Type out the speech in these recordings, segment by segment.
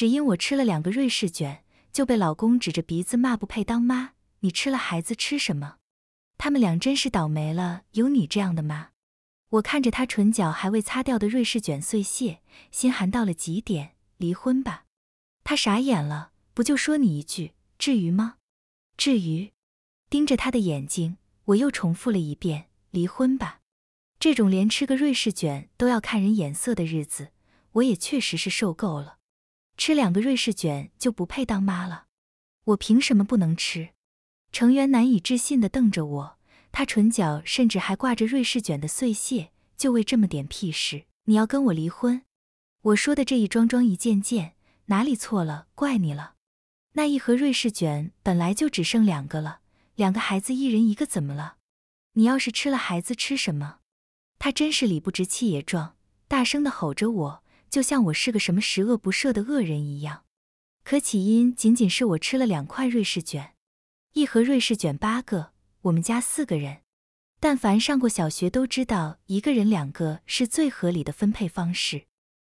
只因我吃了两个瑞士卷，就被老公指着鼻子骂不配当妈。你吃了，孩子吃什么？他们俩真是倒霉了，有你这样的妈。我看着他唇角还未擦掉的瑞士卷碎屑，心寒到了极点。离婚吧。他傻眼了，不就说你一句，至于吗？至于。盯着他的眼睛，我又重复了一遍：离婚吧。这种连吃个瑞士卷都要看人眼色的日子，我也确实是受够了。吃两个瑞士卷就不配当妈了，我凭什么不能吃？成员难以置信地瞪着我，他唇角甚至还挂着瑞士卷的碎屑。就为这么点屁事，你要跟我离婚？我说的这一桩桩一件件，哪里错了？怪你了。那一盒瑞士卷本来就只剩两个了，两个孩子一人一个，怎么了？你要是吃了，孩子吃什么？他真是理不直气也壮，大声地吼着我。就像我是个什么十恶不赦的恶人一样，可起因仅仅是我吃了两块瑞士卷，一盒瑞士卷八个，我们家四个人，但凡上过小学都知道，一个人两个是最合理的分配方式。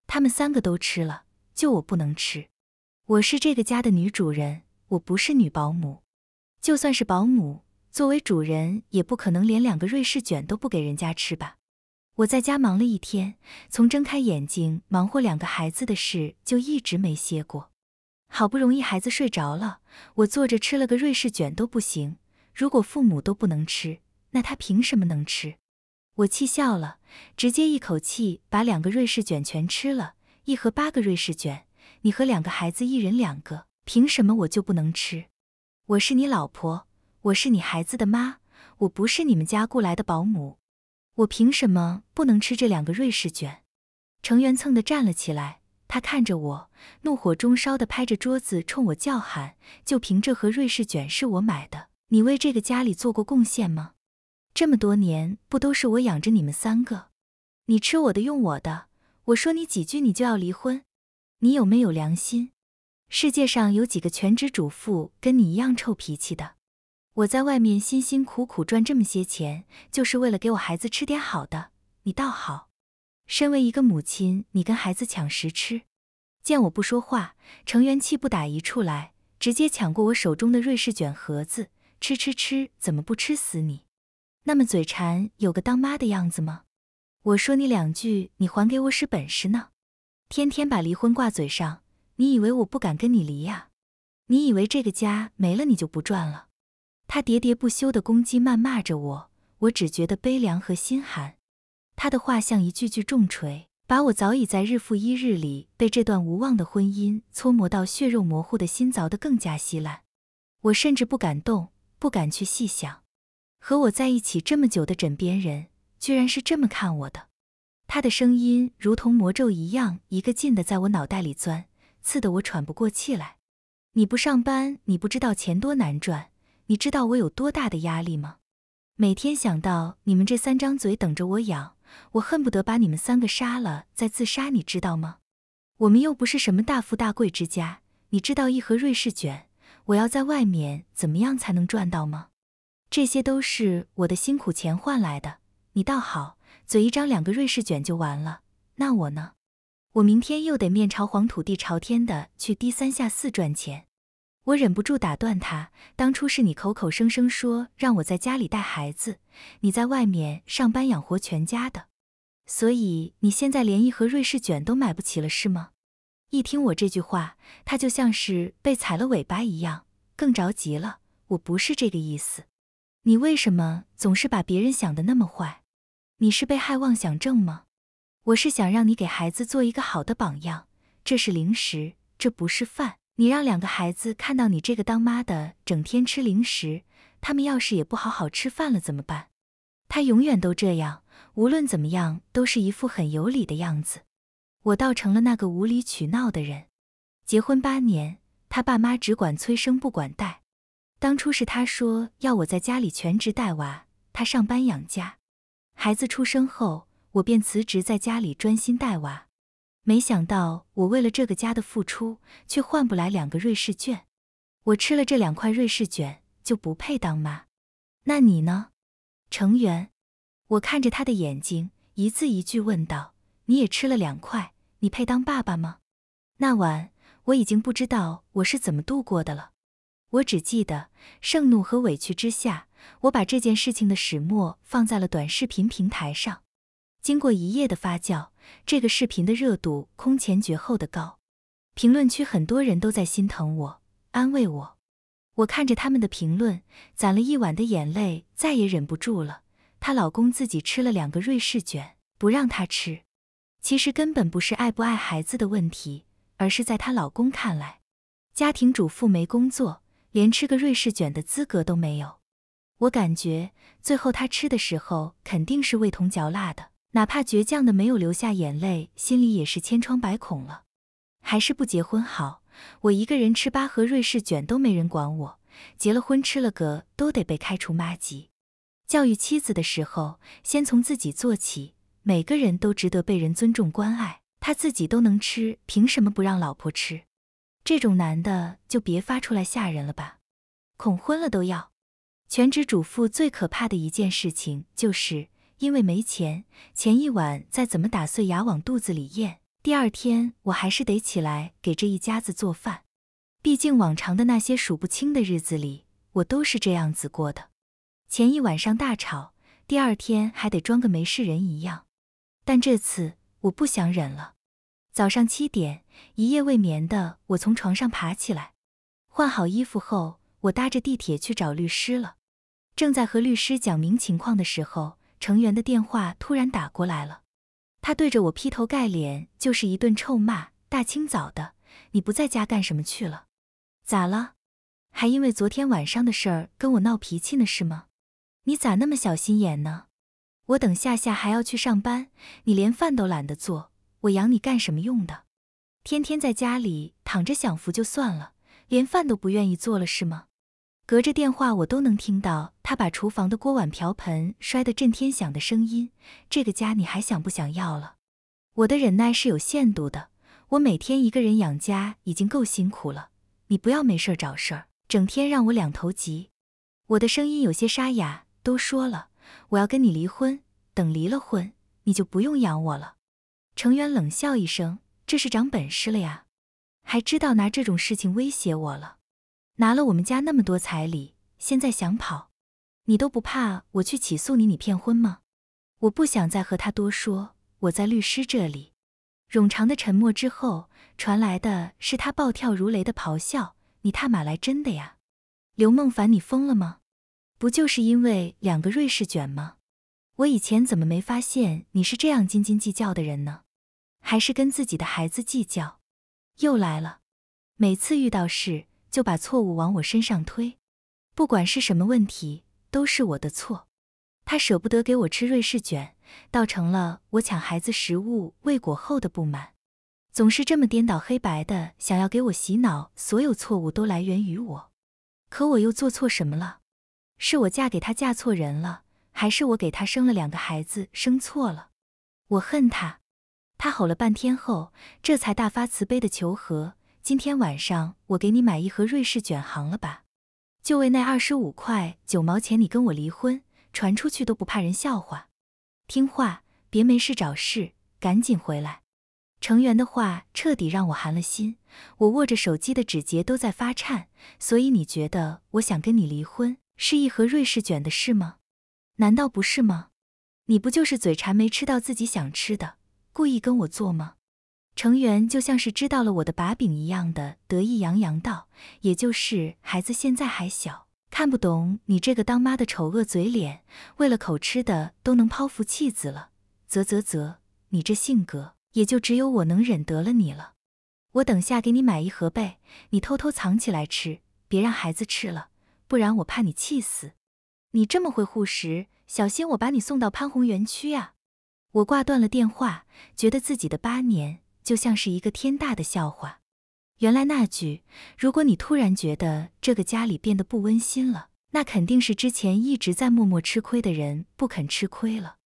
他们三个都吃了，就我不能吃。我是这个家的女主人，我不是女保姆，就算是保姆，作为主人也不可能连两个瑞士卷都不给人家吃吧。我在家忙了一天，从睁开眼睛忙活两个孩子的事就一直没歇过。好不容易孩子睡着了，我坐着吃了个瑞士卷都不行。如果父母都不能吃，那他凭什么能吃？我气笑了，直接一口气把两个瑞士卷全吃了。一盒八个瑞士卷，你和两个孩子一人两个，凭什么我就不能吃？我是你老婆，我是你孩子的妈，我不是你们家雇来的保姆。我凭什么不能吃这两个瑞士卷？程员蹭的站了起来，他看着我，怒火中烧的拍着桌子，冲我叫喊：“就凭这盒瑞士卷是我买的，你为这个家里做过贡献吗？这么多年不都是我养着你们三个？你吃我的，用我的，我说你几句你就要离婚，你有没有良心？世界上有几个全职主妇跟你一样臭脾气的？”我在外面辛辛苦苦赚这么些钱，就是为了给我孩子吃点好的。你倒好，身为一个母亲，你跟孩子抢食吃。见我不说话，成员气不打一处来，直接抢过我手中的瑞士卷盒子，吃吃吃，怎么不吃死你？那么嘴馋，有个当妈的样子吗？我说你两句，你还给我使本事呢？天天把离婚挂嘴上，你以为我不敢跟你离呀？你以为这个家没了，你就不赚了？他喋喋不休地攻击、谩骂着我，我只觉得悲凉和心寒。他的话像一句句重锤，把我早已在日复一日里被这段无望的婚姻搓磨到血肉模糊的心凿得更加稀烂。我甚至不敢动，不敢去细想，和我在一起这么久的枕边人居然是这么看我的。他的声音如同魔咒一样，一个劲的在我脑袋里钻，刺得我喘不过气来。你不上班，你不知道钱多难赚。你知道我有多大的压力吗？每天想到你们这三张嘴等着我养，我恨不得把你们三个杀了再自杀，你知道吗？我们又不是什么大富大贵之家，你知道一盒瑞士卷我要在外面怎么样才能赚到吗？这些都是我的辛苦钱换来的，你倒好，嘴一张两个瑞士卷就完了，那我呢？我明天又得面朝黄土地朝天的去低三下四赚钱。我忍不住打断他，当初是你口口声声说让我在家里带孩子，你在外面上班养活全家的，所以你现在连一盒瑞士卷都买不起了是吗？一听我这句话，他就像是被踩了尾巴一样，更着急了。我不是这个意思，你为什么总是把别人想的那么坏？你是被害妄想症吗？我是想让你给孩子做一个好的榜样，这是零食，这不是饭。你让两个孩子看到你这个当妈的整天吃零食，他们要是也不好好吃饭了怎么办？他永远都这样，无论怎么样都是一副很有理的样子，我倒成了那个无理取闹的人。结婚八年，他爸妈只管催生不管带，当初是他说要我在家里全职带娃，他上班养家。孩子出生后，我便辞职在家里专心带娃。没想到我为了这个家的付出，却换不来两个瑞士卷。我吃了这两块瑞士卷，就不配当妈。那你呢，成员？我看着他的眼睛，一字一句问道：“你也吃了两块，你配当爸爸吗？”那晚我已经不知道我是怎么度过的了。我只记得盛怒和委屈之下，我把这件事情的始末放在了短视频平台上。经过一夜的发酵，这个视频的热度空前绝后的高，评论区很多人都在心疼我、安慰我。我看着他们的评论，攒了一晚的眼泪再也忍不住了。她老公自己吃了两个瑞士卷，不让她吃。其实根本不是爱不爱孩子的问题，而是在她老公看来，家庭主妇没工作，连吃个瑞士卷的资格都没有。我感觉最后她吃的时候肯定是味同嚼蜡的。哪怕倔强的没有流下眼泪，心里也是千疮百孔了。还是不结婚好。我一个人吃八盒瑞士卷都没人管我，结了婚吃了个都得被开除妈级。教育妻子的时候，先从自己做起。每个人都值得被人尊重关爱。他自己都能吃，凭什么不让老婆吃？这种男的就别发出来吓人了吧。恐婚了都要。全职主妇最可怕的一件事情就是。因为没钱，前一晚再怎么打碎牙往肚子里咽，第二天我还是得起来给这一家子做饭。毕竟往常的那些数不清的日子里，我都是这样子过的。前一晚上大吵，第二天还得装个没事人一样。但这次我不想忍了。早上七点，一夜未眠的我从床上爬起来，换好衣服后，我搭着地铁去找律师了。正在和律师讲明情况的时候，成员的电话突然打过来了，他对着我劈头盖脸就是一顿臭骂。大清早的，你不在家干什么去了？咋了？还因为昨天晚上的事儿跟我闹脾气呢是吗？你咋那么小心眼呢？我等下下还要去上班，你连饭都懒得做，我养你干什么用的？天天在家里躺着享福就算了，连饭都不愿意做了是吗？隔着电话，我都能听到他把厨房的锅碗瓢盆摔得震天响的声音。这个家你还想不想要了？我的忍耐是有限度的，我每天一个人养家已经够辛苦了，你不要没事儿找事儿，整天让我两头急。我的声音有些沙哑，都说了，我要跟你离婚，等离了婚，你就不用养我了。程远冷笑一声，这是长本事了呀，还知道拿这种事情威胁我了。拿了我们家那么多彩礼，现在想跑，你都不怕我去起诉你，你骗婚吗？我不想再和他多说，我在律师这里。冗长的沉默之后，传来的是他暴跳如雷的咆哮：“你踏马来真的呀，刘梦凡，你疯了吗？不就是因为两个瑞士卷吗？我以前怎么没发现你是这样斤斤计较的人呢？还是跟自己的孩子计较？又来了，每次遇到事。”就把错误往我身上推，不管是什么问题都是我的错。他舍不得给我吃瑞士卷，倒成了我抢孩子食物未果后的不满。总是这么颠倒黑白的，想要给我洗脑，所有错误都来源于我。可我又做错什么了？是我嫁给他嫁错人了，还是我给他生了两个孩子生错了？我恨他。他吼了半天后，这才大发慈悲的求和。今天晚上我给你买一盒瑞士卷行了吧？就为那二十五块九毛钱你跟我离婚，传出去都不怕人笑话。听话，别没事找事，赶紧回来。程员的话彻底让我寒了心，我握着手机的指节都在发颤。所以你觉得我想跟你离婚是一盒瑞士卷的事吗？难道不是吗？你不就是嘴馋没吃到自己想吃的，故意跟我做吗？成员就像是知道了我的把柄一样的得意洋洋道：“也就是孩子现在还小，看不懂你这个当妈的丑恶嘴脸，为了口吃的都能抛夫弃子了。啧啧啧，你这性格也就只有我能忍得了你了。我等下给你买一盒呗，你偷偷藏起来吃，别让孩子吃了，不然我怕你气死。你这么会护食，小心我把你送到潘宏园区啊！”我挂断了电话，觉得自己的八年。就像是一个天大的笑话。原来那句“如果你突然觉得这个家里变得不温馨了，那肯定是之前一直在默默吃亏的人不肯吃亏了。”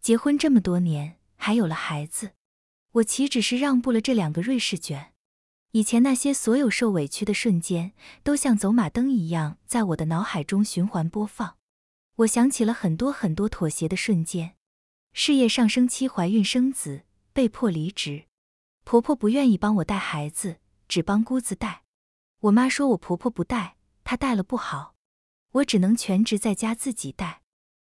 结婚这么多年，还有了孩子，我岂止是让步了这两个瑞士卷？以前那些所有受委屈的瞬间，都像走马灯一样在我的脑海中循环播放。我想起了很多很多妥协的瞬间：事业上升期、怀孕生子、被迫离职。婆婆不愿意帮我带孩子，只帮姑子带。我妈说我婆婆不带，她带了不好，我只能全职在家自己带。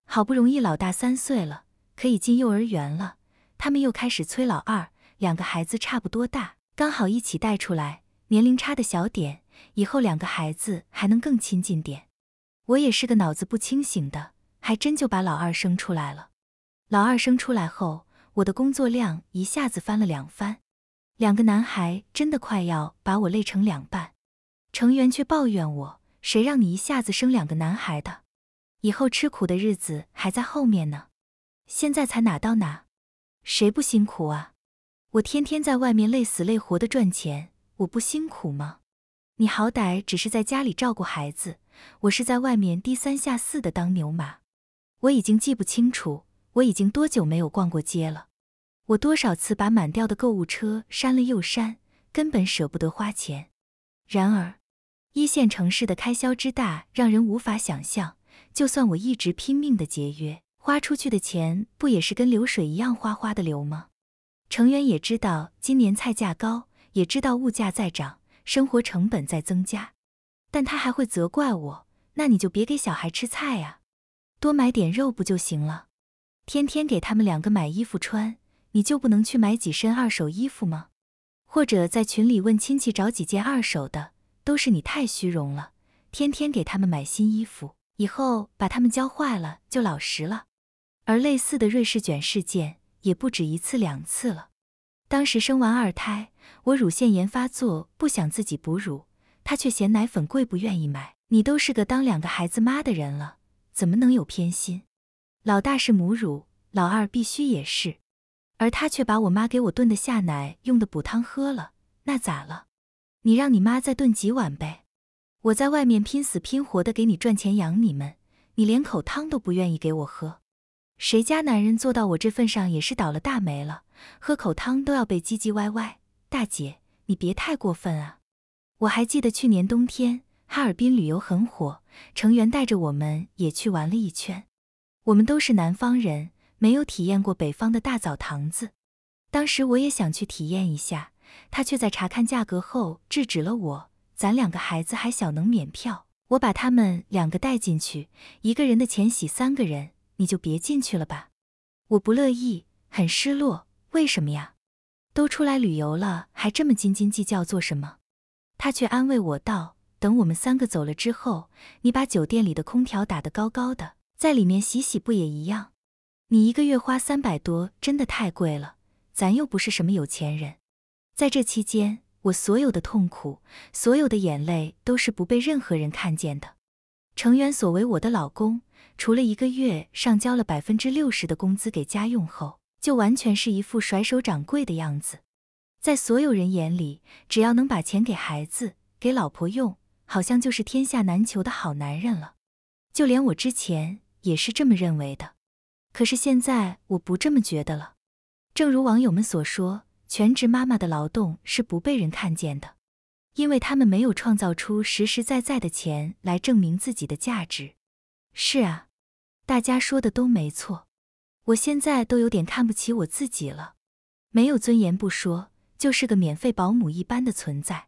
好不容易老大三岁了，可以进幼儿园了，他们又开始催老二。两个孩子差不多大，刚好一起带出来，年龄差的小点，以后两个孩子还能更亲近点。我也是个脑子不清醒的，还真就把老二生出来了。老二生出来后，我的工作量一下子翻了两番。两个男孩真的快要把我累成两半，成员却抱怨我：“谁让你一下子生两个男孩的？以后吃苦的日子还在后面呢。现在才哪到哪，谁不辛苦啊？我天天在外面累死累活的赚钱，我不辛苦吗？你好歹只是在家里照顾孩子，我是在外面低三下四的当牛马。我已经记不清楚我已经多久没有逛过街了。”我多少次把满掉的购物车删了又删，根本舍不得花钱。然而，一线城市的开销之大让人无法想象。就算我一直拼命的节约，花出去的钱不也是跟流水一样哗哗的流吗？程远也知道今年菜价高，也知道物价在涨，生活成本在增加，但他还会责怪我。那你就别给小孩吃菜呀，多买点肉不就行了？天天给他们两个买衣服穿。你就不能去买几身二手衣服吗？或者在群里问亲戚找几件二手的？都是你太虚荣了，天天给他们买新衣服，以后把他们教坏了就老实了。而类似的瑞士卷事件也不止一次两次了。当时生完二胎，我乳腺炎发作，不想自己哺乳，他却嫌奶粉贵不愿意买。你都是个当两个孩子妈的人了，怎么能有偏心？老大是母乳，老二必须也是。而他却把我妈给我炖的下奶用的补汤喝了，那咋了？你让你妈再炖几碗呗。我在外面拼死拼活的给你赚钱养你们，你连口汤都不愿意给我喝，谁家男人做到我这份上也是倒了大霉了，喝口汤都要被唧唧歪歪。大姐，你别太过分啊。我还记得去年冬天哈尔滨旅游很火，成员带着我们也去玩了一圈，我们都是南方人。没有体验过北方的大澡堂子，当时我也想去体验一下，他却在查看价格后制止了我。咱两个孩子还小，能免票。我把他们两个带进去，一个人的钱洗三个人，你就别进去了吧。我不乐意，很失落。为什么呀？都出来旅游了，还这么斤斤计较做什么？他却安慰我道：“等我们三个走了之后，你把酒店里的空调打得高高的，在里面洗洗不也一样？”你一个月花三百多，真的太贵了。咱又不是什么有钱人。在这期间，我所有的痛苦，所有的眼泪，都是不被任何人看见的。成员所为我的老公，除了一个月上交了百分之六十的工资给家用后，就完全是一副甩手掌柜的样子。在所有人眼里，只要能把钱给孩子、给老婆用，好像就是天下难求的好男人了。就连我之前也是这么认为的。可是现在我不这么觉得了，正如网友们所说，全职妈妈的劳动是不被人看见的，因为他们没有创造出实实在在的钱来证明自己的价值。是啊，大家说的都没错，我现在都有点看不起我自己了，没有尊严不说，就是个免费保姆一般的存在。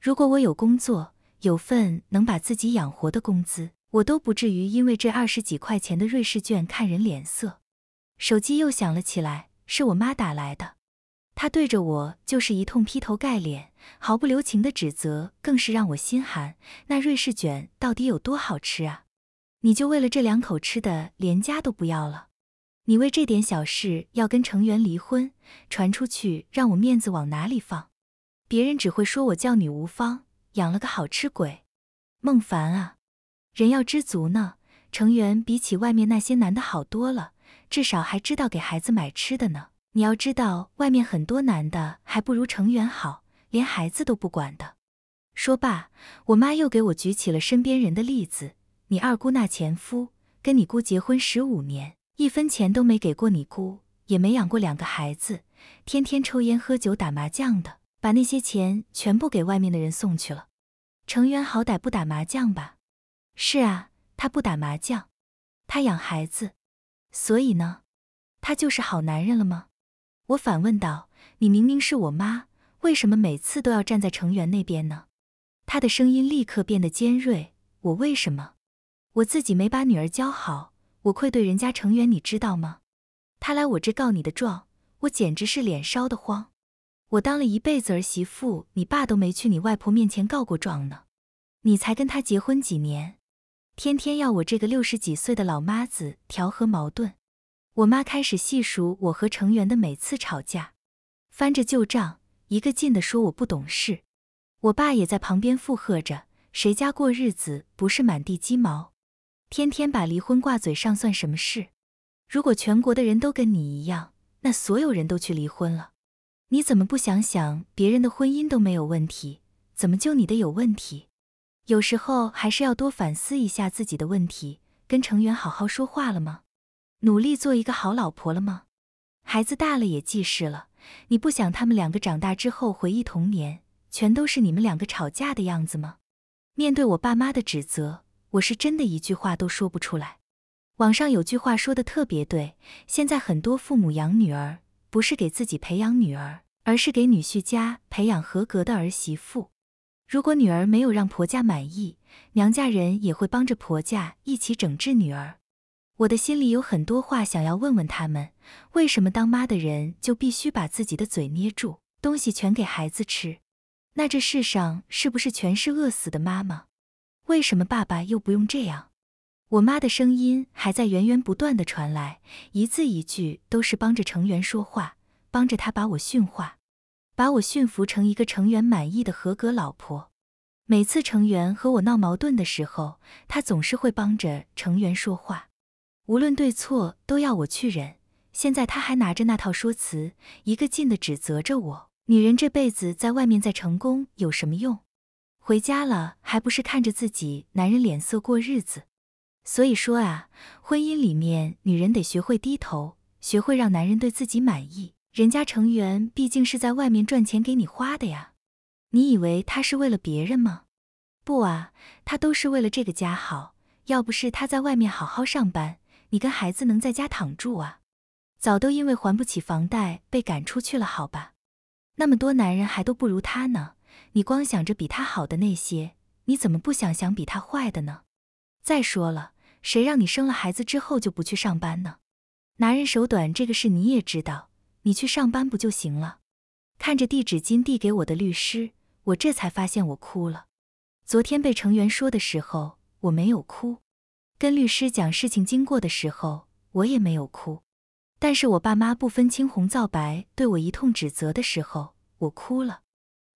如果我有工作，有份能把自己养活的工资。我都不至于因为这二十几块钱的瑞士卷看人脸色。手机又响了起来，是我妈打来的。她对着我就是一通劈头盖脸、毫不留情的指责，更是让我心寒。那瑞士卷到底有多好吃啊？你就为了这两口吃的，连家都不要了？你为这点小事要跟程员离婚，传出去让我面子往哪里放？别人只会说我教女无方，养了个好吃鬼。孟凡啊！人要知足呢，成员比起外面那些男的好多了，至少还知道给孩子买吃的呢。你要知道，外面很多男的还不如成员好，连孩子都不管的。说罢，我妈又给我举起了身边人的例子：你二姑那前夫跟你姑结婚十五年，一分钱都没给过你姑，也没养过两个孩子，天天抽烟喝酒打麻将的，把那些钱全部给外面的人送去了。成员好歹不打麻将吧？是啊，他不打麻将，他养孩子，所以呢，他就是好男人了吗？我反问道。你明明是我妈，为什么每次都要站在成员那边呢？他的声音立刻变得尖锐。我为什么？我自己没把女儿教好，我愧对人家成员，你知道吗？他来我这告你的状，我简直是脸烧得慌。我当了一辈子儿媳妇，你爸都没去你外婆面前告过状呢。你才跟他结婚几年？天天要我这个六十几岁的老妈子调和矛盾，我妈开始细数我和程员的每次吵架，翻着旧账，一个劲地说我不懂事。我爸也在旁边附和着，谁家过日子不是满地鸡毛？天天把离婚挂嘴上算什么事？如果全国的人都跟你一样，那所有人都去离婚了。你怎么不想想别人的婚姻都没有问题，怎么就你的有问题？有时候还是要多反思一下自己的问题，跟成员好好说话了吗？努力做一个好老婆了吗？孩子大了也记事了，你不想他们两个长大之后回忆童年，全都是你们两个吵架的样子吗？面对我爸妈的指责，我是真的一句话都说不出来。网上有句话说的特别对，现在很多父母养女儿，不是给自己培养女儿，而是给女婿家培养合格的儿媳妇。如果女儿没有让婆家满意，娘家人也会帮着婆家一起整治女儿。我的心里有很多话想要问问他们：为什么当妈的人就必须把自己的嘴捏住，东西全给孩子吃？那这世上是不是全是饿死的妈妈？为什么爸爸又不用这样？我妈的声音还在源源不断的传来，一字一句都是帮着成员说话，帮着他把我训话。把我驯服成一个成员满意的合格老婆。每次成员和我闹矛盾的时候，他总是会帮着成员说话，无论对错都要我去忍。现在他还拿着那套说辞，一个劲的指责着我。女人这辈子在外面再成功有什么用？回家了还不是看着自己男人脸色过日子？所以说啊，婚姻里面女人得学会低头，学会让男人对自己满意。人家成员毕竟是在外面赚钱给你花的呀，你以为他是为了别人吗？不啊，他都是为了这个家好。要不是他在外面好好上班，你跟孩子能在家躺住啊？早都因为还不起房贷被赶出去了，好吧？那么多男人还都不如他呢，你光想着比他好的那些，你怎么不想想比他坏的呢？再说了，谁让你生了孩子之后就不去上班呢？拿人手短这个事你也知道。你去上班不就行了？看着递纸巾递给我的律师，我这才发现我哭了。昨天被成员说的时候我没有哭，跟律师讲事情经过的时候我也没有哭，但是我爸妈不分青红皂白对我一通指责的时候我哭了。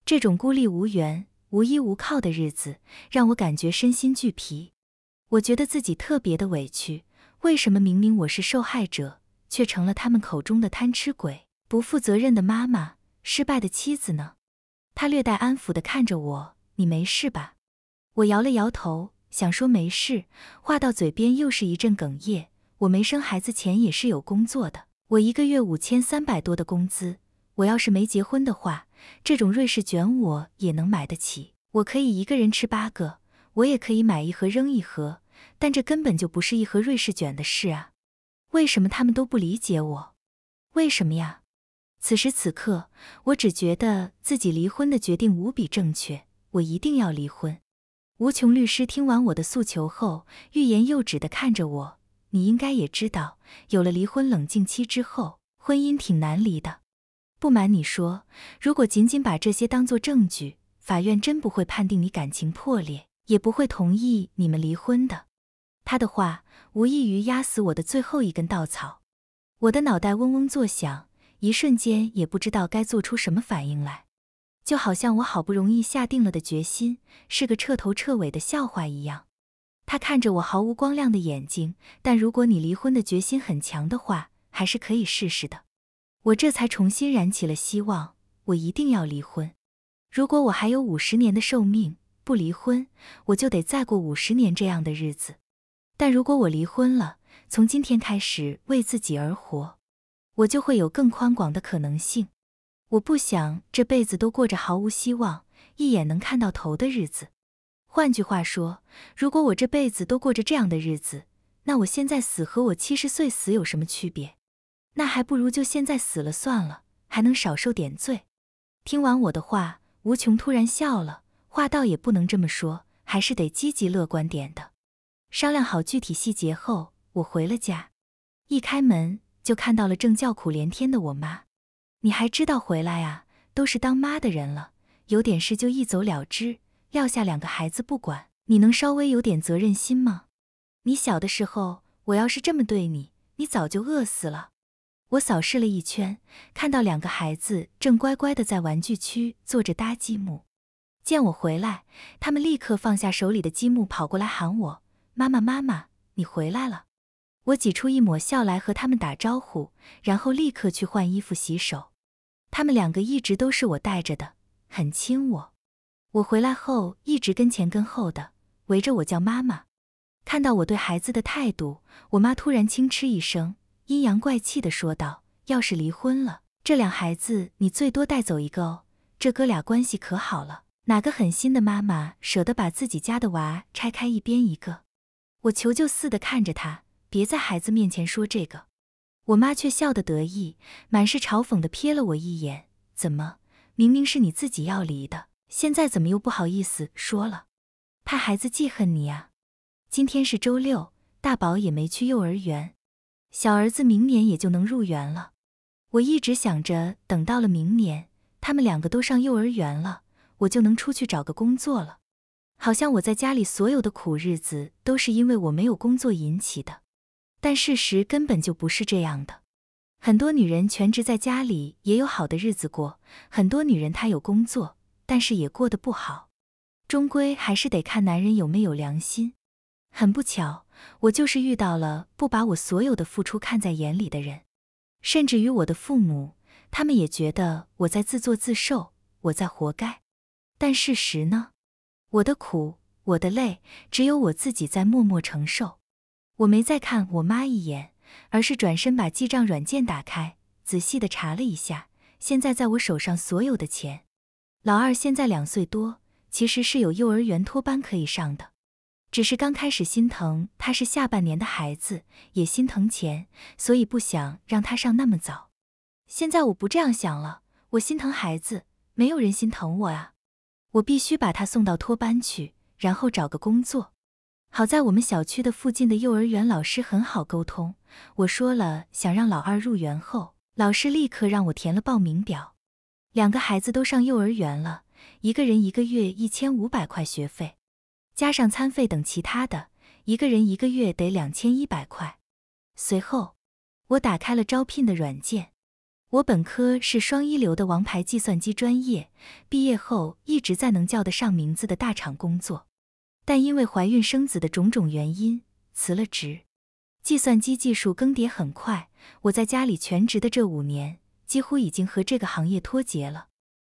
这种孤立无援、无依无靠的日子让我感觉身心俱疲，我觉得自己特别的委屈，为什么明明我是受害者？却成了他们口中的贪吃鬼、不负责任的妈妈、失败的妻子呢？他略带安抚地看着我：“你没事吧？”我摇了摇头，想说没事，话到嘴边又是一阵哽咽。我没生孩子前也是有工作的，我一个月五千三百多的工资。我要是没结婚的话，这种瑞士卷我也能买得起。我可以一个人吃八个，我也可以买一盒扔一盒。但这根本就不是一盒瑞士卷的事啊。为什么他们都不理解我？为什么呀？此时此刻，我只觉得自己离婚的决定无比正确，我一定要离婚。吴琼律师听完我的诉求后，欲言又止的看着我。你应该也知道，有了离婚冷静期之后，婚姻挺难离的。不瞒你说，如果仅仅把这些当做证据，法院真不会判定你感情破裂，也不会同意你们离婚的。他的话无异于压死我的最后一根稻草，我的脑袋嗡嗡作响，一瞬间也不知道该做出什么反应来，就好像我好不容易下定了的决心是个彻头彻尾的笑话一样。他看着我毫无光亮的眼睛，但如果你离婚的决心很强的话，还是可以试试的。我这才重新燃起了希望，我一定要离婚。如果我还有五十年的寿命，不离婚，我就得再过五十年这样的日子。但如果我离婚了，从今天开始为自己而活，我就会有更宽广的可能性。我不想这辈子都过着毫无希望、一眼能看到头的日子。换句话说，如果我这辈子都过着这样的日子，那我现在死和我七十岁死有什么区别？那还不如就现在死了算了，还能少受点罪。听完我的话，吴琼突然笑了。话倒也不能这么说，还是得积极乐观点的。商量好具体细节后，我回了家，一开门就看到了正叫苦连天的我妈。你还知道回来啊？都是当妈的人了，有点事就一走了之，撂下两个孩子不管，你能稍微有点责任心吗？你小的时候，我要是这么对你，你早就饿死了。我扫视了一圈，看到两个孩子正乖乖的在玩具区坐着搭积木，见我回来，他们立刻放下手里的积木，跑过来喊我。妈妈，妈妈，你回来了！我挤出一抹笑来和他们打招呼，然后立刻去换衣服、洗手。他们两个一直都是我带着的，很亲我。我回来后一直跟前跟后的围着我叫妈妈。看到我对孩子的态度，我妈突然轻嗤一声，阴阳怪气的说道：“要是离婚了，这俩孩子你最多带走一个哦。这哥俩关系可好了，哪个狠心的妈妈舍得把自己家的娃拆开一边一个？”我求救似的看着他，别在孩子面前说这个。我妈却笑得得意，满是嘲讽的瞥了我一眼。怎么，明明是你自己要离的，现在怎么又不好意思说了？怕孩子记恨你啊？今天是周六，大宝也没去幼儿园，小儿子明年也就能入园了。我一直想着，等到了明年，他们两个都上幼儿园了，我就能出去找个工作了。好像我在家里所有的苦日子都是因为我没有工作引起的，但事实根本就不是这样的。很多女人全职在家里也有好的日子过，很多女人她有工作，但是也过得不好。终归还是得看男人有没有良心。很不巧，我就是遇到了不把我所有的付出看在眼里的人，甚至于我的父母，他们也觉得我在自作自受，我在活该。但事实呢？我的苦，我的累，只有我自己在默默承受。我没再看我妈一眼，而是转身把记账软件打开，仔细的查了一下，现在在我手上所有的钱。老二现在两岁多，其实是有幼儿园托班可以上的，只是刚开始心疼他是下半年的孩子，也心疼钱，所以不想让他上那么早。现在我不这样想了，我心疼孩子，没有人心疼我啊。我必须把他送到托班去，然后找个工作。好在我们小区的附近的幼儿园老师很好沟通，我说了想让老二入园后，老师立刻让我填了报名表。两个孩子都上幼儿园了，一个人一个月一千五百块学费，加上餐费等其他的，一个人一个月得两千一百块。随后，我打开了招聘的软件。我本科是双一流的王牌计算机专业，毕业后一直在能叫得上名字的大厂工作，但因为怀孕生子的种种原因辞了职。计算机技术更迭很快，我在家里全职的这五年，几乎已经和这个行业脱节了。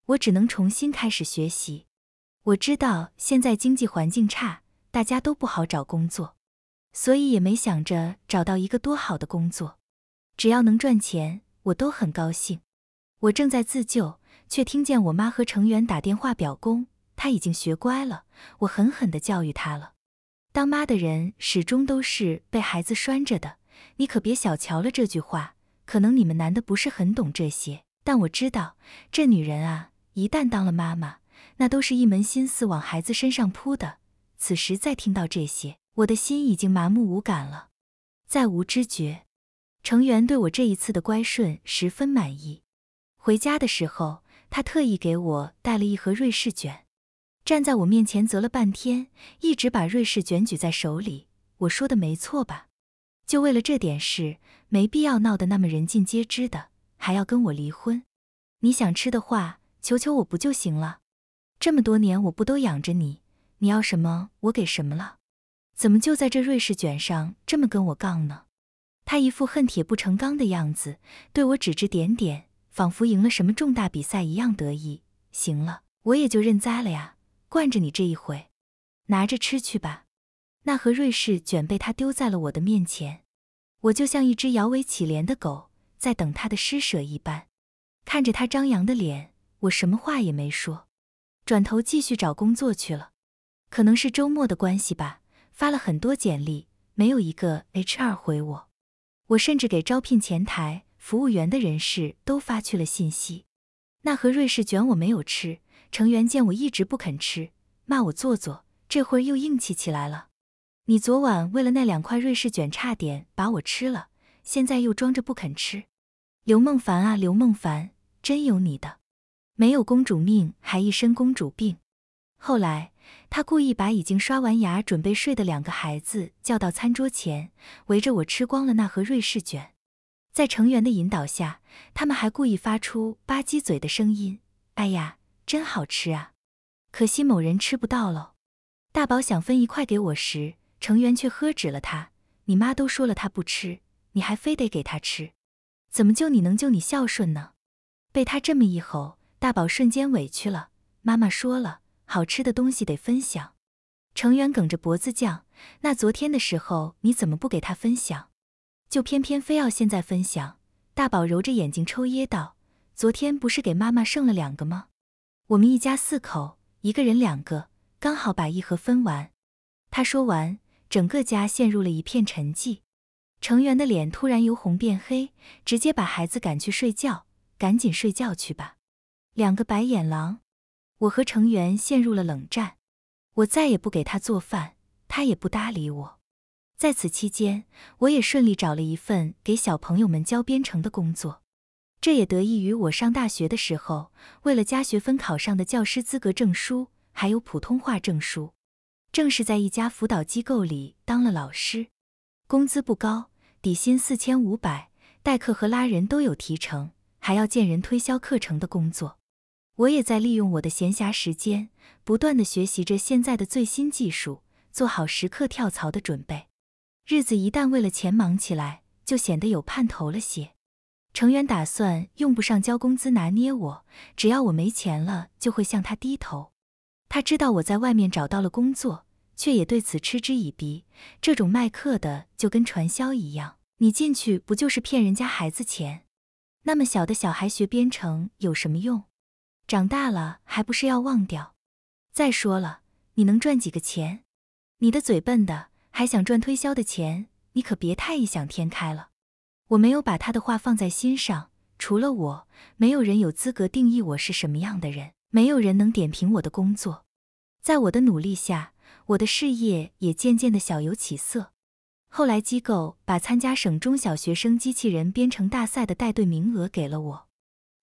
我只能重新开始学习。我知道现在经济环境差，大家都不好找工作，所以也没想着找到一个多好的工作，只要能赚钱。我都很高兴，我正在自救，却听见我妈和成员打电话表功。她已经学乖了，我狠狠的教育她了。当妈的人始终都是被孩子拴着的，你可别小瞧了这句话。可能你们男的不是很懂这些，但我知道，这女人啊，一旦当了妈妈，那都是一门心思往孩子身上扑的。此时再听到这些，我的心已经麻木无感了，再无知觉。成员对我这一次的乖顺十分满意。回家的时候，他特意给我带了一盒瑞士卷，站在我面前择了半天，一直把瑞士卷举在手里。我说的没错吧？就为了这点事，没必要闹得那么人尽皆知的，还要跟我离婚？你想吃的话，求求我不就行了？这么多年，我不都养着你？你要什么，我给什么了？怎么就在这瑞士卷上这么跟我杠呢？他一副恨铁不成钢的样子，对我指指点点，仿佛赢了什么重大比赛一样得意。行了，我也就认栽了呀，惯着你这一回，拿着吃去吧。那盒瑞士卷被他丢在了我的面前，我就像一只摇尾乞怜的狗，在等他的施舍一般，看着他张扬的脸，我什么话也没说，转头继续找工作去了。可能是周末的关系吧，发了很多简历，没有一个 HR 回我。我甚至给招聘前台服务员的人士都发去了信息。那盒瑞士卷我没有吃，成员见我一直不肯吃，骂我做作，这会儿又硬气起来了。你昨晚为了那两块瑞士卷差点把我吃了，现在又装着不肯吃。刘梦凡啊，刘梦凡，真有你的，没有公主命还一身公主病。后来。他故意把已经刷完牙、准备睡的两个孩子叫到餐桌前，围着我吃光了那盒瑞士卷。在成员的引导下，他们还故意发出吧唧嘴的声音：“哎呀，真好吃啊！”可惜某人吃不到喽。大宝想分一块给我时，成员却喝止了他：“你妈都说了，他不吃，你还非得给他吃，怎么就你能救你孝顺呢？”被他这么一吼，大宝瞬间委屈了。妈妈说了。好吃的东西得分享，成员梗着脖子讲。那昨天的时候你怎么不给他分享，就偏偏非要现在分享？大宝揉着眼睛抽噎道：“昨天不是给妈妈剩了两个吗？我们一家四口，一个人两个，刚好把一盒分完。”他说完，整个家陷入了一片沉寂。成员的脸突然由红变黑，直接把孩子赶去睡觉：“赶紧睡觉去吧，两个白眼狼！”我和成员陷入了冷战，我再也不给他做饭，他也不搭理我。在此期间，我也顺利找了一份给小朋友们教编程的工作，这也得益于我上大学的时候为了加学分考上的教师资格证书，还有普通话证书。正是在一家辅导机构里当了老师，工资不高，底薪四千五百，代课和拉人都有提成，还要见人推销课程的工作。我也在利用我的闲暇时间，不断地学习着现在的最新技术，做好时刻跳槽的准备。日子一旦为了钱忙起来，就显得有盼头了些。程远打算用不上交工资拿捏我，只要我没钱了，就会向他低头。他知道我在外面找到了工作，却也对此嗤之以鼻。这种卖课的就跟传销一样，你进去不就是骗人家孩子钱？那么小的小孩学编程有什么用？长大了还不是要忘掉？再说了，你能赚几个钱？你的嘴笨的还想赚推销的钱，你可别太异想天开了。我没有把他的话放在心上，除了我，没有人有资格定义我是什么样的人，没有人能点评我的工作。在我的努力下，我的事业也渐渐的小有起色。后来机构把参加省中小学生机器人编程大赛的带队名额给了我。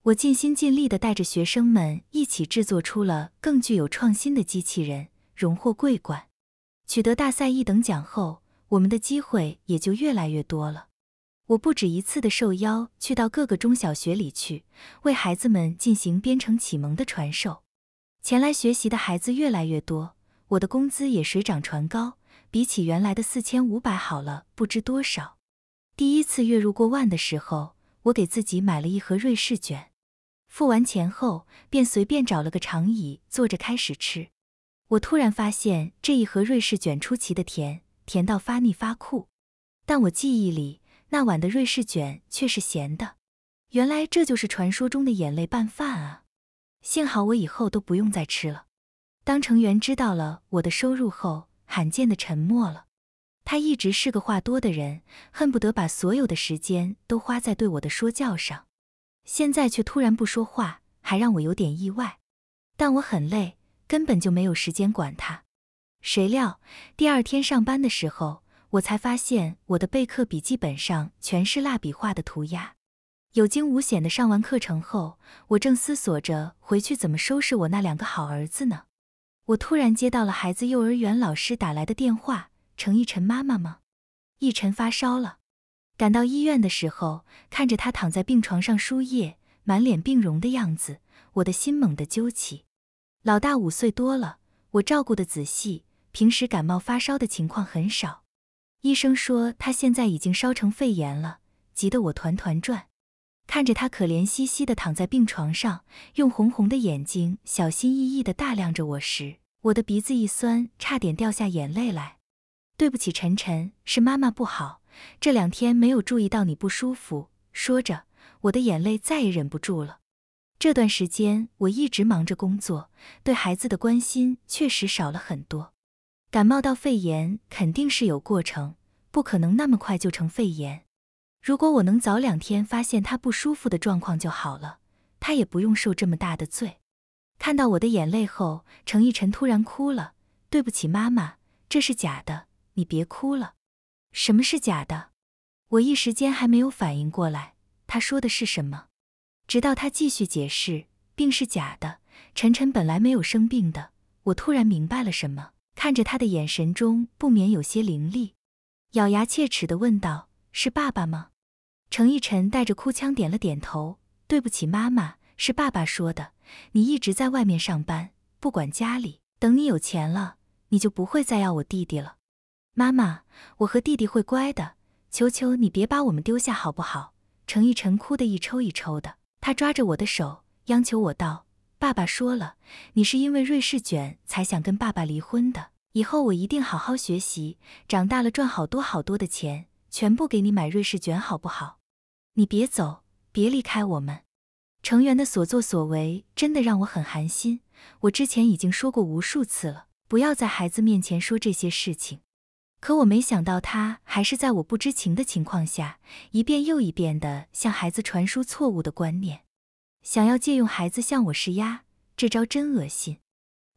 我尽心尽力地带着学生们一起制作出了更具有创新的机器人，荣获桂冠，取得大赛一等奖后，我们的机会也就越来越多了。我不止一次地受邀去到各个中小学里去，为孩子们进行编程启蒙的传授。前来学习的孩子越来越多，我的工资也水涨船高，比起原来的四千五百好了不知多少。第一次月入过万的时候，我给自己买了一盒瑞士卷。付完钱后，便随便找了个长椅坐着开始吃。我突然发现这一盒瑞士卷出奇的甜，甜到发腻发苦。但我记忆里那晚的瑞士卷却是咸的。原来这就是传说中的眼泪拌饭啊！幸好我以后都不用再吃了。当成员知道了我的收入后，罕见的沉默了。他一直是个话多的人，恨不得把所有的时间都花在对我的说教上。现在却突然不说话，还让我有点意外。但我很累，根本就没有时间管他。谁料第二天上班的时候，我才发现我的备课笔记本上全是蜡笔画的涂鸦。有惊无险的上完课程后，我正思索着回去怎么收拾我那两个好儿子呢，我突然接到了孩子幼儿园老师打来的电话：“程逸晨妈妈吗？逸晨发烧了。”赶到医院的时候，看着他躺在病床上输液，满脸病容的样子，我的心猛地揪起。老大五岁多了，我照顾的仔细，平时感冒发烧的情况很少。医生说他现在已经烧成肺炎了，急得我团团转。看着他可怜兮兮的躺在病床上，用红红的眼睛小心翼翼的打量着我时，我的鼻子一酸，差点掉下眼泪来。对不起，晨晨，是妈妈不好。这两天没有注意到你不舒服，说着，我的眼泪再也忍不住了。这段时间我一直忙着工作，对孩子的关心确实少了很多。感冒到肺炎肯定是有过程，不可能那么快就成肺炎。如果我能早两天发现他不舒服的状况就好了，他也不用受这么大的罪。看到我的眼泪后，程逸晨突然哭了。对不起，妈妈，这是假的，你别哭了。什么是假的？我一时间还没有反应过来，他说的是什么？直到他继续解释，病是假的，晨晨本来没有生病的。我突然明白了什么，看着他的眼神中不免有些凌厉，咬牙切齿地问道：“是爸爸吗？”程逸晨带着哭腔点了点头：“对不起，妈妈，是爸爸说的。你一直在外面上班，不管家里。等你有钱了，你就不会再要我弟弟了。”妈妈，我和弟弟会乖的，求求你别把我们丢下好不好？程逸晨哭得一抽一抽的，他抓着我的手，央求我道：“爸爸说了，你是因为瑞士卷才想跟爸爸离婚的，以后我一定好好学习，长大了赚好多好多的钱，全部给你买瑞士卷好不好？你别走，别离开我们。”程源的所作所为真的让我很寒心，我之前已经说过无数次了，不要在孩子面前说这些事情。可我没想到，他还是在我不知情的情况下，一遍又一遍地向孩子传输错误的观念，想要借用孩子向我施压，这招真恶心。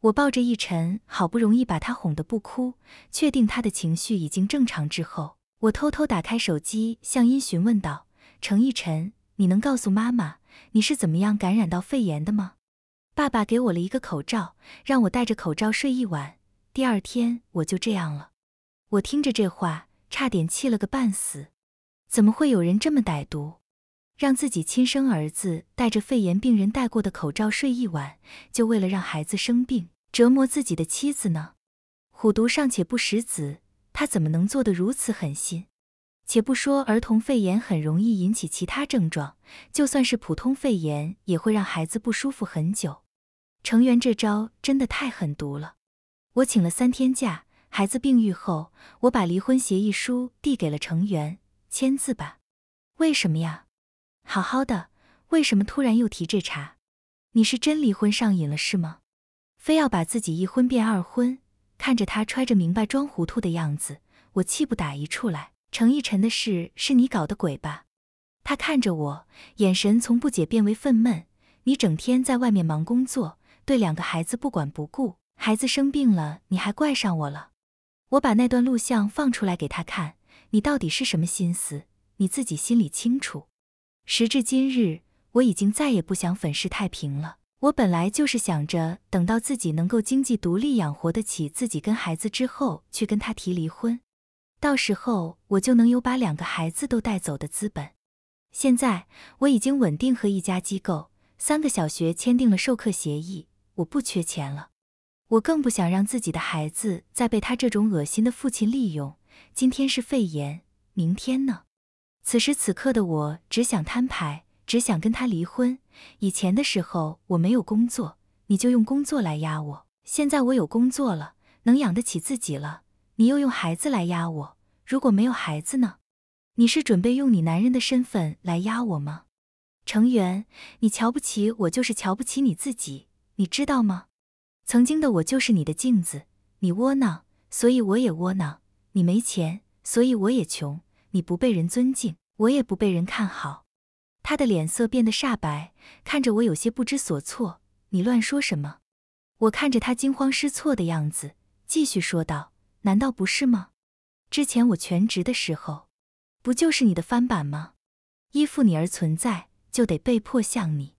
我抱着一晨，好不容易把他哄得不哭，确定他的情绪已经正常之后，我偷偷打开手机，向音询问道：“程一晨，你能告诉妈妈，你是怎么样感染到肺炎的吗？”爸爸给我了一个口罩，让我戴着口罩睡一晚，第二天我就这样了。我听着这话，差点气了个半死。怎么会有人这么歹毒，让自己亲生儿子带着肺炎病人戴过的口罩睡一晚，就为了让孩子生病，折磨自己的妻子呢？虎毒尚且不食子，他怎么能做得如此狠心？且不说儿童肺炎很容易引起其他症状，就算是普通肺炎，也会让孩子不舒服很久。程员这招真的太狠毒了。我请了三天假。孩子病愈后，我把离婚协议书递给了程员，签字吧。为什么呀？好好的，为什么突然又提这茬？你是真离婚上瘾了是吗？非要把自己一婚变二婚？看着他揣着明白装糊涂的样子，我气不打一处来。程逸晨的事是你搞的鬼吧？他看着我，眼神从不解变为愤懑。你整天在外面忙工作，对两个孩子不管不顾，孩子生病了你还怪上我了？我把那段录像放出来给他看，你到底是什么心思？你自己心里清楚。时至今日，我已经再也不想粉饰太平了。我本来就是想着，等到自己能够经济独立，养活得起自己跟孩子之后，去跟他提离婚。到时候，我就能有把两个孩子都带走的资本。现在，我已经稳定和一家机构、三个小学签订了授课协议，我不缺钱了。我更不想让自己的孩子再被他这种恶心的父亲利用。今天是肺炎，明天呢？此时此刻的我只想摊牌，只想跟他离婚。以前的时候我没有工作，你就用工作来压我；现在我有工作了，能养得起自己了，你又用孩子来压我。如果没有孩子呢？你是准备用你男人的身份来压我吗？程源，你瞧不起我，就是瞧不起你自己，你知道吗？曾经的我就是你的镜子，你窝囊，所以我也窝囊；你没钱，所以我也穷；你不被人尊敬，我也不被人看好。他的脸色变得煞白，看着我有些不知所措。你乱说什么？我看着他惊慌失措的样子，继续说道：“难道不是吗？之前我全职的时候，不就是你的翻版吗？依附你而存在，就得被迫像你，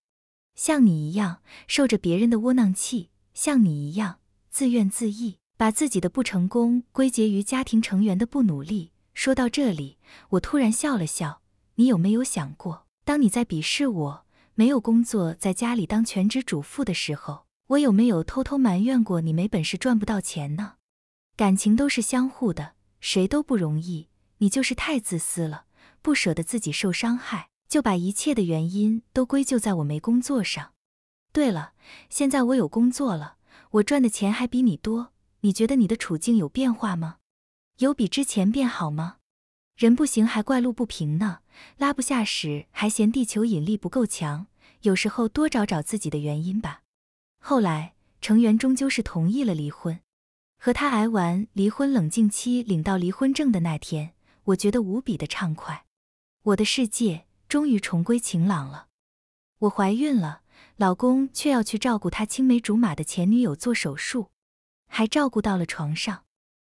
像你一样受着别人的窝囊气。”像你一样自怨自艾，把自己的不成功归结于家庭成员的不努力。说到这里，我突然笑了笑。你有没有想过，当你在鄙视我没有工作，在家里当全职主妇的时候，我有没有偷偷埋怨过你没本事赚不到钱呢？感情都是相互的，谁都不容易。你就是太自私了，不舍得自己受伤害，就把一切的原因都归咎在我没工作上。对了，现在我有工作了，我赚的钱还比你多。你觉得你的处境有变化吗？有比之前变好吗？人不行还怪路不平呢，拉不下屎还嫌地球引力不够强。有时候多找找自己的原因吧。后来，成员终究是同意了离婚。和他挨完离婚冷静期，领到离婚证的那天，我觉得无比的畅快。我的世界终于重归晴朗了。我怀孕了。老公却要去照顾他青梅竹马的前女友做手术，还照顾到了床上。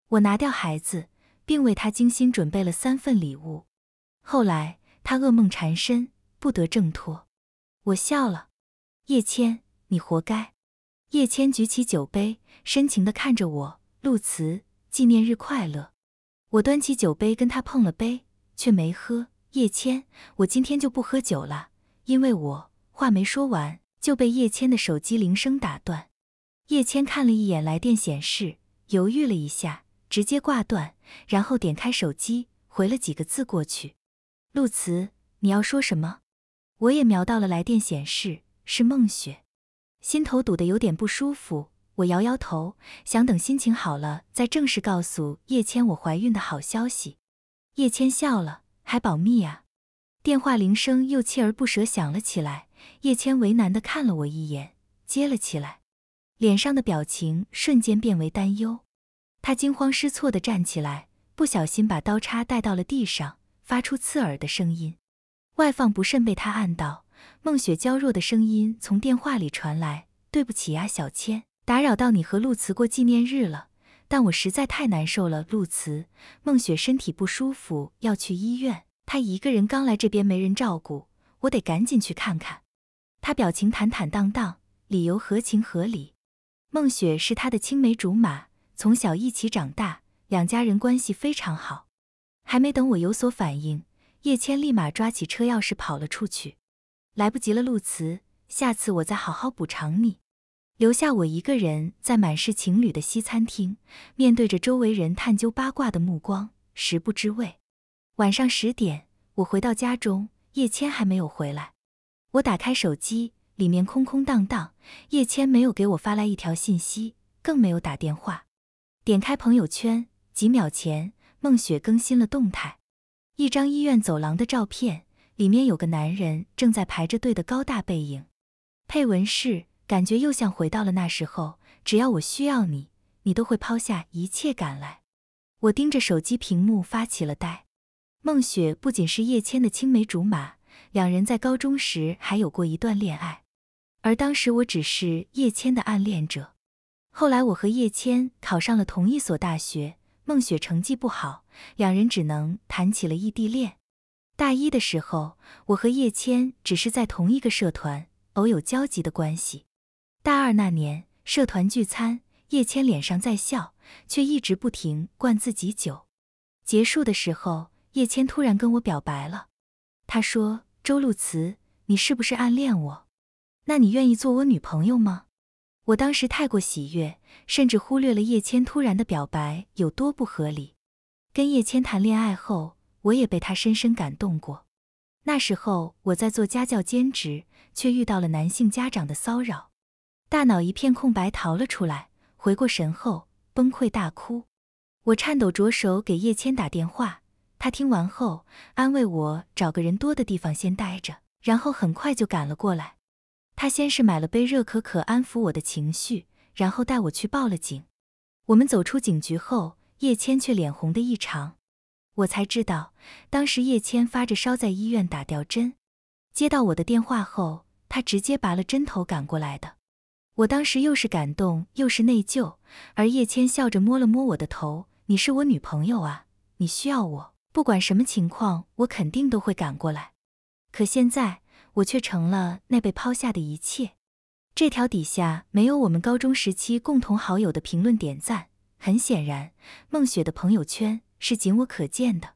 我拿掉孩子，并为他精心准备了三份礼物。后来他噩梦缠身，不得挣脱。我笑了。叶谦，你活该。叶谦举起酒杯，深情地看着我。陆辞，纪念日快乐。我端起酒杯跟他碰了杯，却没喝。叶谦，我今天就不喝酒了，因为我话没说完。就被叶谦的手机铃声打断，叶谦看了一眼来电显示，犹豫了一下，直接挂断，然后点开手机回了几个字过去：“陆辞，你要说什么？”我也瞄到了来电显示是孟雪，心头堵得有点不舒服，我摇摇头，想等心情好了再正式告诉叶谦我怀孕的好消息。叶谦笑了，还保密啊？电话铃声又锲而不舍响了起来。叶谦为难地看了我一眼，接了起来，脸上的表情瞬间变为担忧。他惊慌失措地站起来，不小心把刀叉带到了地上，发出刺耳的声音。外放不慎被他按到，孟雪娇弱的声音从电话里传来：“对不起啊，小谦，打扰到你和陆慈过纪念日了。但我实在太难受了，陆慈，孟雪身体不舒服，要去医院。她一个人刚来这边，没人照顾，我得赶紧去看看。”他表情坦坦荡荡，理由合情合理。孟雪是他的青梅竹马，从小一起长大，两家人关系非常好。还没等我有所反应，叶谦立马抓起车钥匙跑了出去。来不及了，陆辞，下次我再好好补偿你。留下我一个人在满是情侣的西餐厅，面对着周围人探究八卦的目光，食不知味。晚上十点，我回到家中，叶谦还没有回来。我打开手机，里面空空荡荡。叶谦没有给我发来一条信息，更没有打电话。点开朋友圈，几秒前，孟雪更新了动态，一张医院走廊的照片，里面有个男人正在排着队的高大背影。配文是：“感觉又像回到了那时候，只要我需要你，你都会抛下一切赶来。”我盯着手机屏幕发起了呆。孟雪不仅是叶谦的青梅竹马。两人在高中时还有过一段恋爱，而当时我只是叶谦的暗恋者。后来我和叶谦考上了同一所大学，孟雪成绩不好，两人只能谈起了异地恋。大一的时候，我和叶谦只是在同一个社团，偶有交集的关系。大二那年，社团聚餐，叶谦脸上在笑，却一直不停灌自己酒。结束的时候，叶谦突然跟我表白了。他说：“周露慈，你是不是暗恋我？那你愿意做我女朋友吗？”我当时太过喜悦，甚至忽略了叶谦突然的表白有多不合理。跟叶谦谈恋爱后，我也被他深深感动过。那时候我在做家教兼职，却遇到了男性家长的骚扰，大脑一片空白，逃了出来。回过神后，崩溃大哭。我颤抖着手给叶谦打电话。他听完后安慰我，找个人多的地方先待着，然后很快就赶了过来。他先是买了杯热可可安抚我的情绪，然后带我去报了警。我们走出警局后，叶谦却脸红的异常。我才知道，当时叶谦发着烧在医院打吊针，接到我的电话后，他直接拔了针头赶过来的。我当时又是感动又是内疚，而叶谦笑着摸了摸我的头：“你是我女朋友啊，你需要我。”不管什么情况，我肯定都会赶过来。可现在，我却成了那被抛下的一切。这条底下没有我们高中时期共同好友的评论点赞，很显然，梦雪的朋友圈是仅我可见的。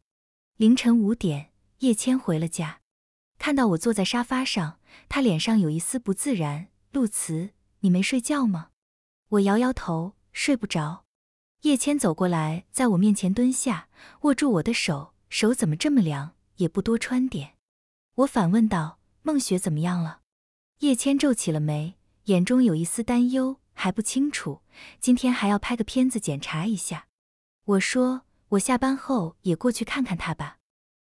凌晨五点，叶谦回了家，看到我坐在沙发上，他脸上有一丝不自然。陆辞，你没睡觉吗？我摇摇头，睡不着。叶谦走过来，在我面前蹲下，握住我的手，手怎么这么凉，也不多穿点。我反问道：“孟雪怎么样了？”叶谦皱起了眉，眼中有一丝担忧，还不清楚。今天还要拍个片子检查一下。我说：“我下班后也过去看看她吧。”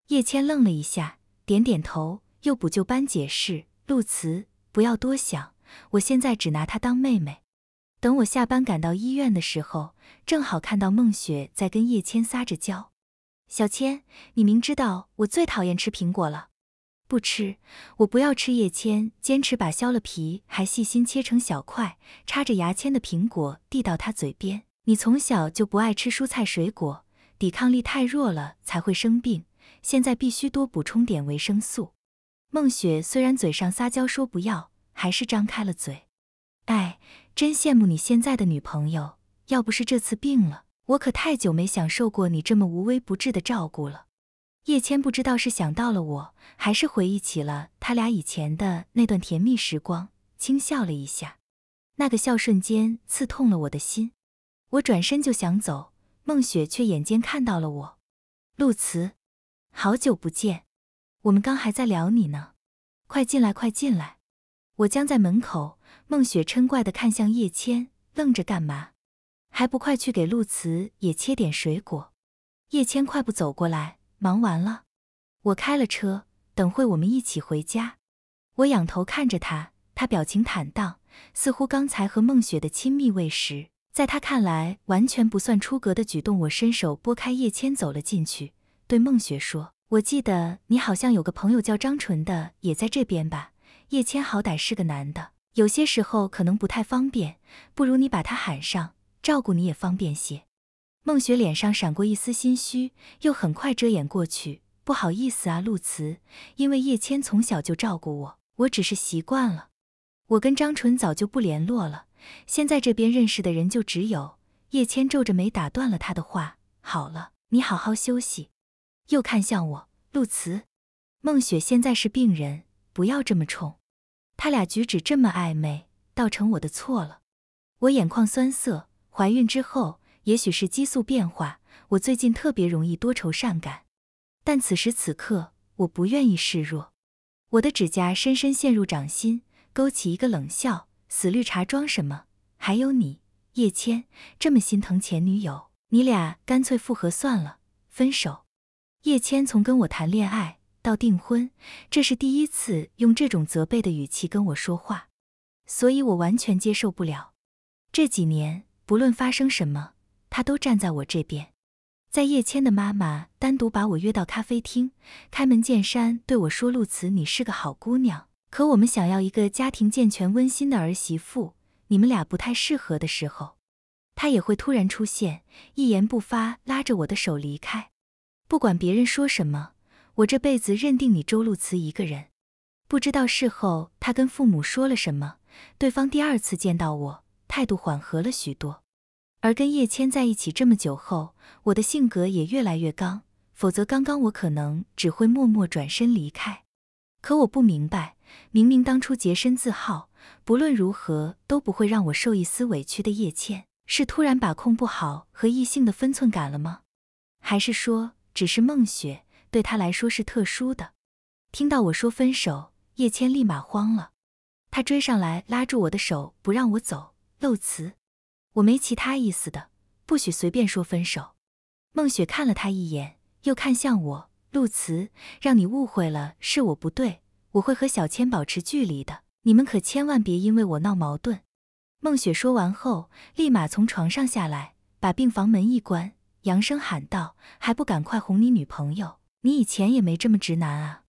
叶谦愣了一下，点点头，又补救般解释：“陆辞，不要多想，我现在只拿她当妹妹。”等我下班赶到医院的时候，正好看到孟雪在跟叶谦撒着娇。小谦，你明知道我最讨厌吃苹果了，不吃，我不要吃。叶谦坚持把削了皮还细心切成小块、插着牙签的苹果递到他嘴边。你从小就不爱吃蔬菜水果，抵抗力太弱了才会生病，现在必须多补充点维生素。孟雪虽然嘴上撒娇说不要，还是张开了嘴。哎。真羡慕你现在的女朋友，要不是这次病了，我可太久没享受过你这么无微不至的照顾了。叶谦不知道是想到了我，还是回忆起了他俩以前的那段甜蜜时光，轻笑了一下。那个笑瞬间刺痛了我的心，我转身就想走，孟雪却眼尖看到了我。陆辞，好久不见，我们刚还在聊你呢，快进来，快进来。我僵在门口。孟雪嗔怪地看向叶谦，愣着干嘛？还不快去给陆慈也切点水果。叶谦快步走过来，忙完了。我开了车，等会我们一起回家。我仰头看着他，他表情坦荡，似乎刚才和孟雪的亲密喂食，在他看来完全不算出格的举动。我伸手拨开叶谦，走了进去，对孟雪说：“我记得你好像有个朋友叫张纯的，也在这边吧？”叶谦好歹是个男的。有些时候可能不太方便，不如你把他喊上，照顾你也方便些。孟雪脸上闪过一丝心虚，又很快遮掩过去。不好意思啊，陆辞，因为叶谦从小就照顾我，我只是习惯了。我跟张纯早就不联络了，现在这边认识的人就只有叶谦。皱着眉打断了他的话。好了，你好好休息。又看向我，陆辞。孟雪现在是病人，不要这么冲。他俩举止这么暧昧，倒成我的错了。我眼眶酸涩，怀孕之后，也许是激素变化，我最近特别容易多愁善感。但此时此刻，我不愿意示弱。我的指甲深深陷入掌心，勾起一个冷笑：死绿茶，装什么？还有你，叶谦，这么心疼前女友，你俩干脆复合算了。分手。叶谦从跟我谈恋爱。到订婚，这是第一次用这种责备的语气跟我说话，所以我完全接受不了。这几年不论发生什么，他都站在我这边。在叶谦的妈妈单独把我约到咖啡厅，开门见山对我说：“陆慈，你是个好姑娘，可我们想要一个家庭健全温馨的儿媳妇，你们俩不太适合的时候，他也会突然出现，一言不发，拉着我的手离开。不管别人说什么。”我这辈子认定你周露慈一个人。不知道事后他跟父母说了什么，对方第二次见到我，态度缓和了许多。而跟叶谦在一起这么久后，我的性格也越来越刚。否则刚刚我可能只会默默转身离开。可我不明白，明明当初洁身自好，不论如何都不会让我受一丝委屈的叶谦，是突然把控不好和异性的分寸感了吗？还是说只是梦雪？对他来说是特殊的。听到我说分手，叶谦立马慌了，他追上来拉住我的手，不让我走。露慈，我没其他意思的，不许随便说分手。孟雪看了他一眼，又看向我。露慈，让你误会了，是我不对，我会和小千保持距离的，你们可千万别因为我闹矛盾。孟雪说完后，立马从床上下来，把病房门一关，扬声喊道：“还不赶快哄你女朋友！”你以前也没这么直男啊，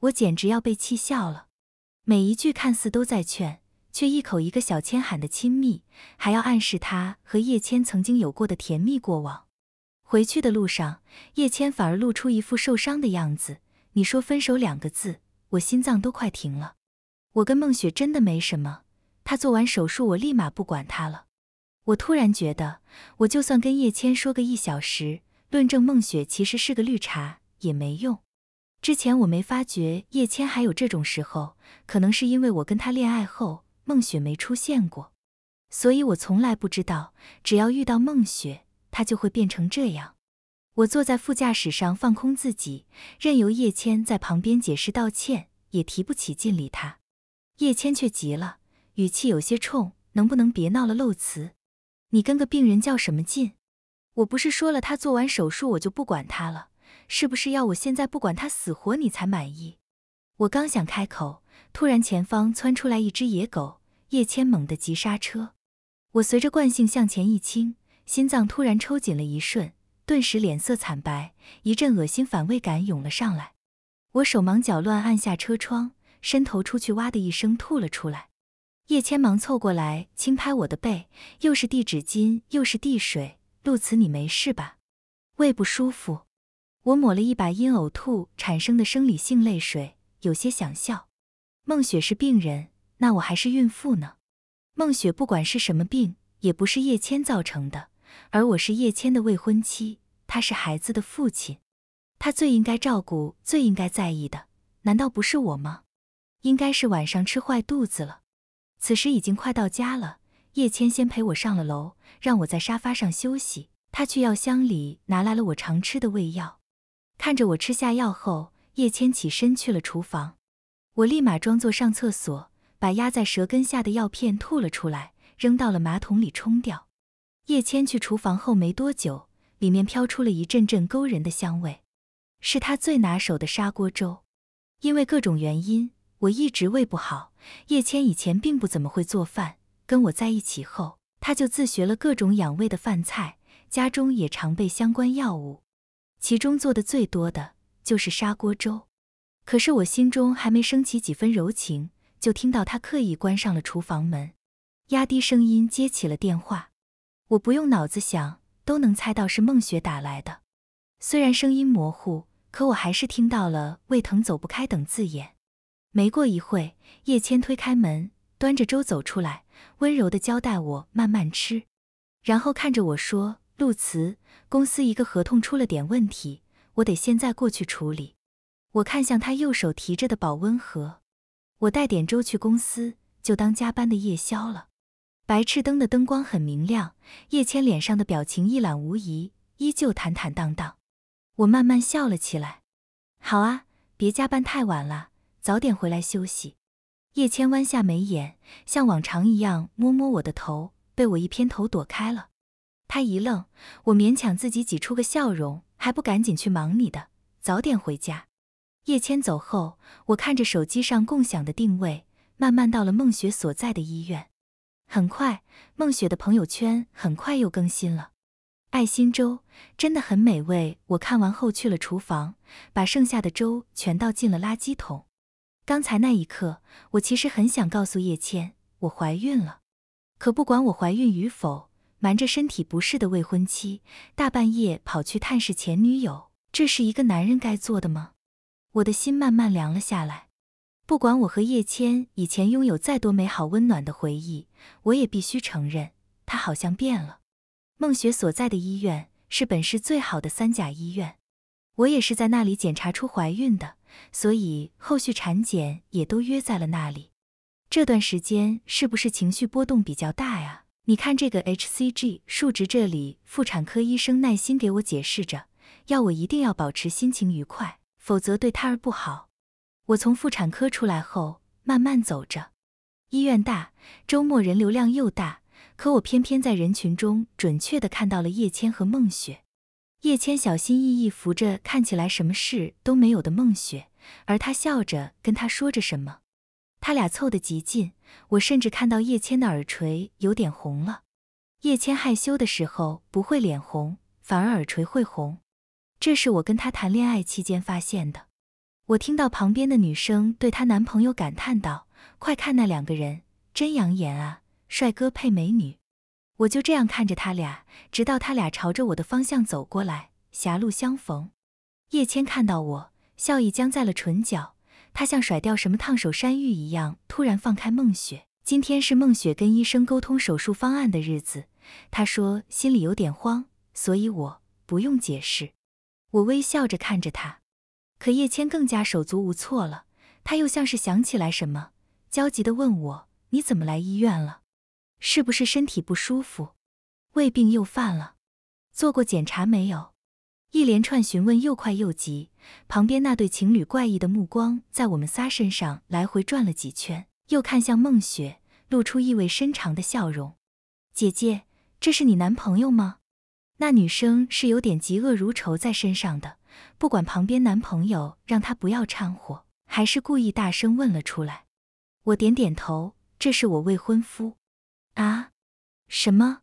我简直要被气笑了。每一句看似都在劝，却一口一个小千喊的亲密，还要暗示他和叶谦曾经有过的甜蜜过往。回去的路上，叶谦反而露出一副受伤的样子。你说分手两个字，我心脏都快停了。我跟孟雪真的没什么，她做完手术，我立马不管她了。我突然觉得，我就算跟叶谦说个一小时，论证孟雪其实是个绿茶。也没用。之前我没发觉叶谦还有这种时候，可能是因为我跟他恋爱后，孟雪没出现过，所以我从来不知道。只要遇到孟雪，他就会变成这样。我坐在副驾驶上，放空自己，任由叶谦在旁边解释道歉，也提不起劲理他。叶谦却急了，语气有些冲：“能不能别闹了，露词？你跟个病人较什么劲？我不是说了，他做完手术我就不管他了。”是不是要我现在不管他死活，你才满意？我刚想开口，突然前方窜出来一只野狗，叶谦猛地急刹车，我随着惯性向前一倾，心脏突然抽紧了一瞬，顿时脸色惨白，一阵恶心反胃感涌了上来。我手忙脚乱按下车窗，伸头出去，哇的一声吐了出来。叶谦忙凑过来，轻拍我的背，又是递纸巾，又是递水。陆辞，你没事吧？胃不舒服。我抹了一把因呕吐产生的生理性泪水，有些想笑。孟雪是病人，那我还是孕妇呢。孟雪不管是什么病，也不是叶谦造成的，而我是叶谦的未婚妻，他是孩子的父亲，他最应该照顾、最应该在意的，难道不是我吗？应该是晚上吃坏肚子了。此时已经快到家了，叶谦先陪我上了楼，让我在沙发上休息，他去药箱里拿来了我常吃的胃药。看着我吃下药后，叶谦起身去了厨房，我立马装作上厕所，把压在舌根下的药片吐了出来，扔到了马桶里冲掉。叶谦去厨房后没多久，里面飘出了一阵阵勾人的香味，是他最拿手的砂锅粥。因为各种原因，我一直胃不好。叶谦以前并不怎么会做饭，跟我在一起后，他就自学了各种养胃的饭菜，家中也常备相关药物。其中做的最多的就是砂锅粥，可是我心中还没升起几分柔情，就听到他刻意关上了厨房门，压低声音接起了电话。我不用脑子想都能猜到是孟雪打来的，虽然声音模糊，可我还是听到了胃疼走不开等字眼。没过一会叶谦推开门，端着粥走出来，温柔地交代我慢慢吃，然后看着我说。陆辞，公司一个合同出了点问题，我得现在过去处理。我看向他右手提着的保温盒，我带点粥去公司，就当加班的夜宵了。白炽灯的灯光很明亮，叶谦脸上的表情一览无遗，依旧坦坦荡荡。我慢慢笑了起来。好啊，别加班太晚了，早点回来休息。叶谦弯下眉眼，像往常一样摸摸我的头，被我一偏头躲开了。他一愣，我勉强自己挤出个笑容，还不赶紧去忙你的，早点回家。叶谦走后，我看着手机上共享的定位，慢慢到了孟雪所在的医院。很快，孟雪的朋友圈很快又更新了，爱心粥真的很美味。我看完后去了厨房，把剩下的粥全倒进了垃圾桶。刚才那一刻，我其实很想告诉叶谦，我怀孕了。可不管我怀孕与否。瞒着身体不适的未婚妻，大半夜跑去探视前女友，这是一个男人该做的吗？我的心慢慢凉了下来。不管我和叶谦以前拥有再多美好温暖的回忆，我也必须承认，他好像变了。孟雪所在的医院是本市最好的三甲医院，我也是在那里检查出怀孕的，所以后续产检也都约在了那里。这段时间是不是情绪波动比较大呀？你看这个 HCG 数值，这里妇产科医生耐心给我解释着，要我一定要保持心情愉快，否则对胎儿不好。我从妇产科出来后，慢慢走着，医院大，周末人流量又大，可我偏偏在人群中准确的看到了叶谦和孟雪。叶谦小心翼翼扶着看起来什么事都没有的孟雪，而他笑着跟他说着什么。他俩凑得极近，我甚至看到叶谦的耳垂有点红了。叶谦害羞的时候不会脸红，反而耳垂会红，这是我跟他谈恋爱期间发现的。我听到旁边的女生对她男朋友感叹道：“快看那两个人，真养眼啊，帅哥配美女。”我就这样看着他俩，直到他俩朝着我的方向走过来，狭路相逢。叶谦看到我，笑意僵在了唇角。他像甩掉什么烫手山芋一样，突然放开孟雪。今天是孟雪跟医生沟通手术方案的日子，他说心里有点慌，所以我不用解释。我微笑着看着他，可叶谦更加手足无措了。他又像是想起来什么，焦急地问我：“你怎么来医院了？是不是身体不舒服？胃病又犯了？做过检查没有？”一连串询问又快又急，旁边那对情侣怪异的目光在我们仨身上来回转了几圈，又看向孟雪，露出意味深长的笑容。姐姐，这是你男朋友吗？那女生是有点嫉恶如仇在身上的，不管旁边男朋友让她不要掺和，还是故意大声问了出来。我点点头，这是我未婚夫。啊？什么？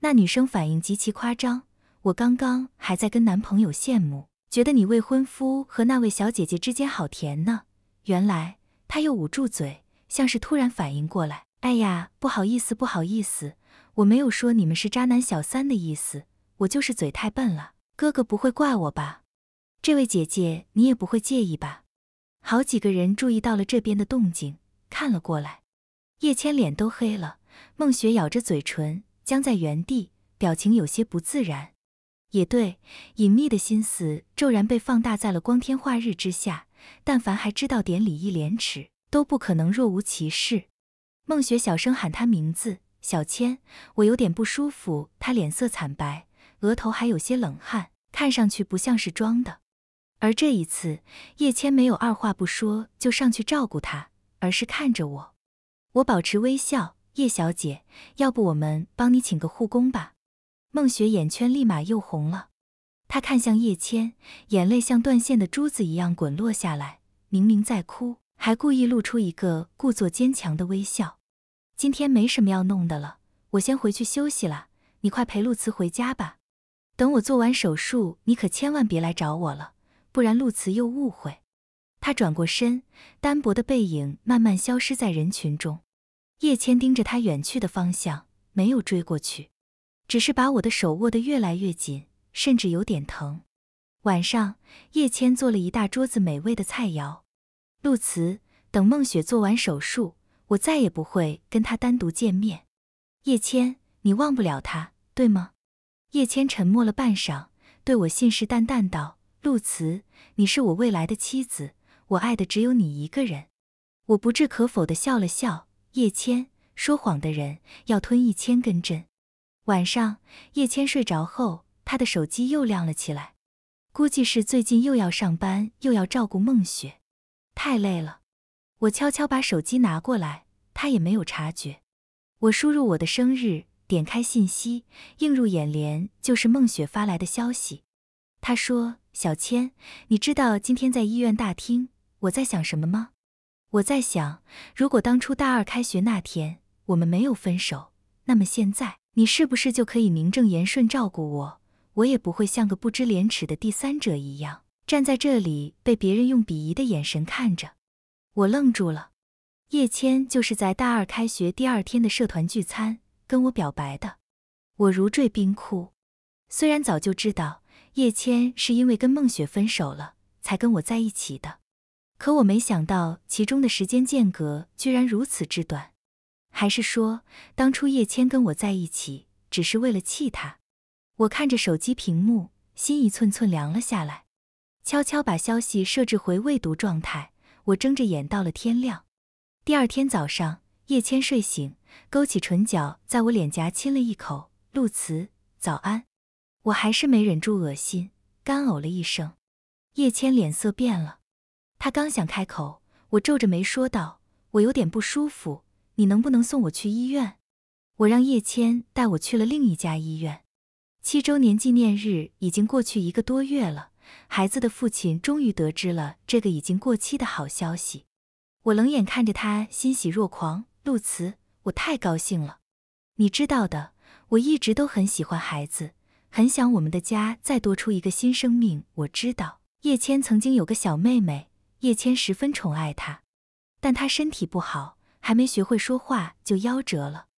那女生反应极其夸张。我刚刚还在跟男朋友羡慕，觉得你未婚夫和那位小姐姐之间好甜呢。原来他又捂住嘴，像是突然反应过来。哎呀，不好意思，不好意思，我没有说你们是渣男小三的意思，我就是嘴太笨了。哥哥不会怪我吧？这位姐姐你也不会介意吧？好几个人注意到了这边的动静，看了过来。叶谦脸都黑了，孟雪咬着嘴唇，僵在原地，表情有些不自然。也对，隐秘的心思骤然被放大在了光天化日之下，但凡还知道点礼义廉耻，都不可能若无其事。孟雪小声喊他名字：“小千，我有点不舒服。”他脸色惨白，额头还有些冷汗，看上去不像是装的。而这一次，叶谦没有二话不说就上去照顾他，而是看着我。我保持微笑：“叶小姐，要不我们帮你请个护工吧？”孟雪眼圈立马又红了，她看向叶谦，眼泪像断线的珠子一样滚落下来。明明在哭，还故意露出一个故作坚强的微笑。今天没什么要弄的了，我先回去休息了。你快陪陆慈回家吧。等我做完手术，你可千万别来找我了，不然陆慈又误会。她转过身，单薄的背影慢慢消失在人群中。叶谦盯着她远去的方向，没有追过去。只是把我的手握得越来越紧，甚至有点疼。晚上，叶谦做了一大桌子美味的菜肴。陆辞，等梦雪做完手术，我再也不会跟她单独见面。叶谦，你忘不了她，对吗？叶谦沉默了半晌，对我信誓旦旦道：“陆辞，你是我未来的妻子，我爱的只有你一个人。”我不置可否地笑了笑。叶谦，说谎的人要吞一千根针。晚上，叶谦睡着后，他的手机又亮了起来，估计是最近又要上班，又要照顾孟雪，太累了。我悄悄把手机拿过来，他也没有察觉。我输入我的生日，点开信息，映入眼帘就是孟雪发来的消息。他说：“小千，你知道今天在医院大厅，我在想什么吗？我在想，如果当初大二开学那天，我们没有分手，那么现在……”你是不是就可以名正言顺照顾我？我也不会像个不知廉耻的第三者一样站在这里被别人用鄙夷的眼神看着。我愣住了。叶谦就是在大二开学第二天的社团聚餐跟我表白的。我如坠冰窟。虽然早就知道叶谦是因为跟孟雪分手了才跟我在一起的，可我没想到其中的时间间隔居然如此之短。还是说，当初叶谦跟我在一起，只是为了气他。我看着手机屏幕，心一寸寸凉了下来，悄悄把消息设置回未读状态。我睁着眼到了天亮。第二天早上，叶谦睡醒，勾起唇角，在我脸颊亲了一口：“陆辞，早安。”我还是没忍住恶心，干呕了一声。叶谦脸色变了，他刚想开口，我皱着眉说道：“我有点不舒服。”你能不能送我去医院？我让叶谦带我去了另一家医院。七周年纪念日已经过去一个多月了，孩子的父亲终于得知了这个已经过期的好消息。我冷眼看着他欣喜若狂，陆慈，我太高兴了。你知道的，我一直都很喜欢孩子，很想我们的家再多出一个新生命。我知道叶谦曾经有个小妹妹，叶谦十分宠爱她，但她身体不好。还没学会说话就夭折了。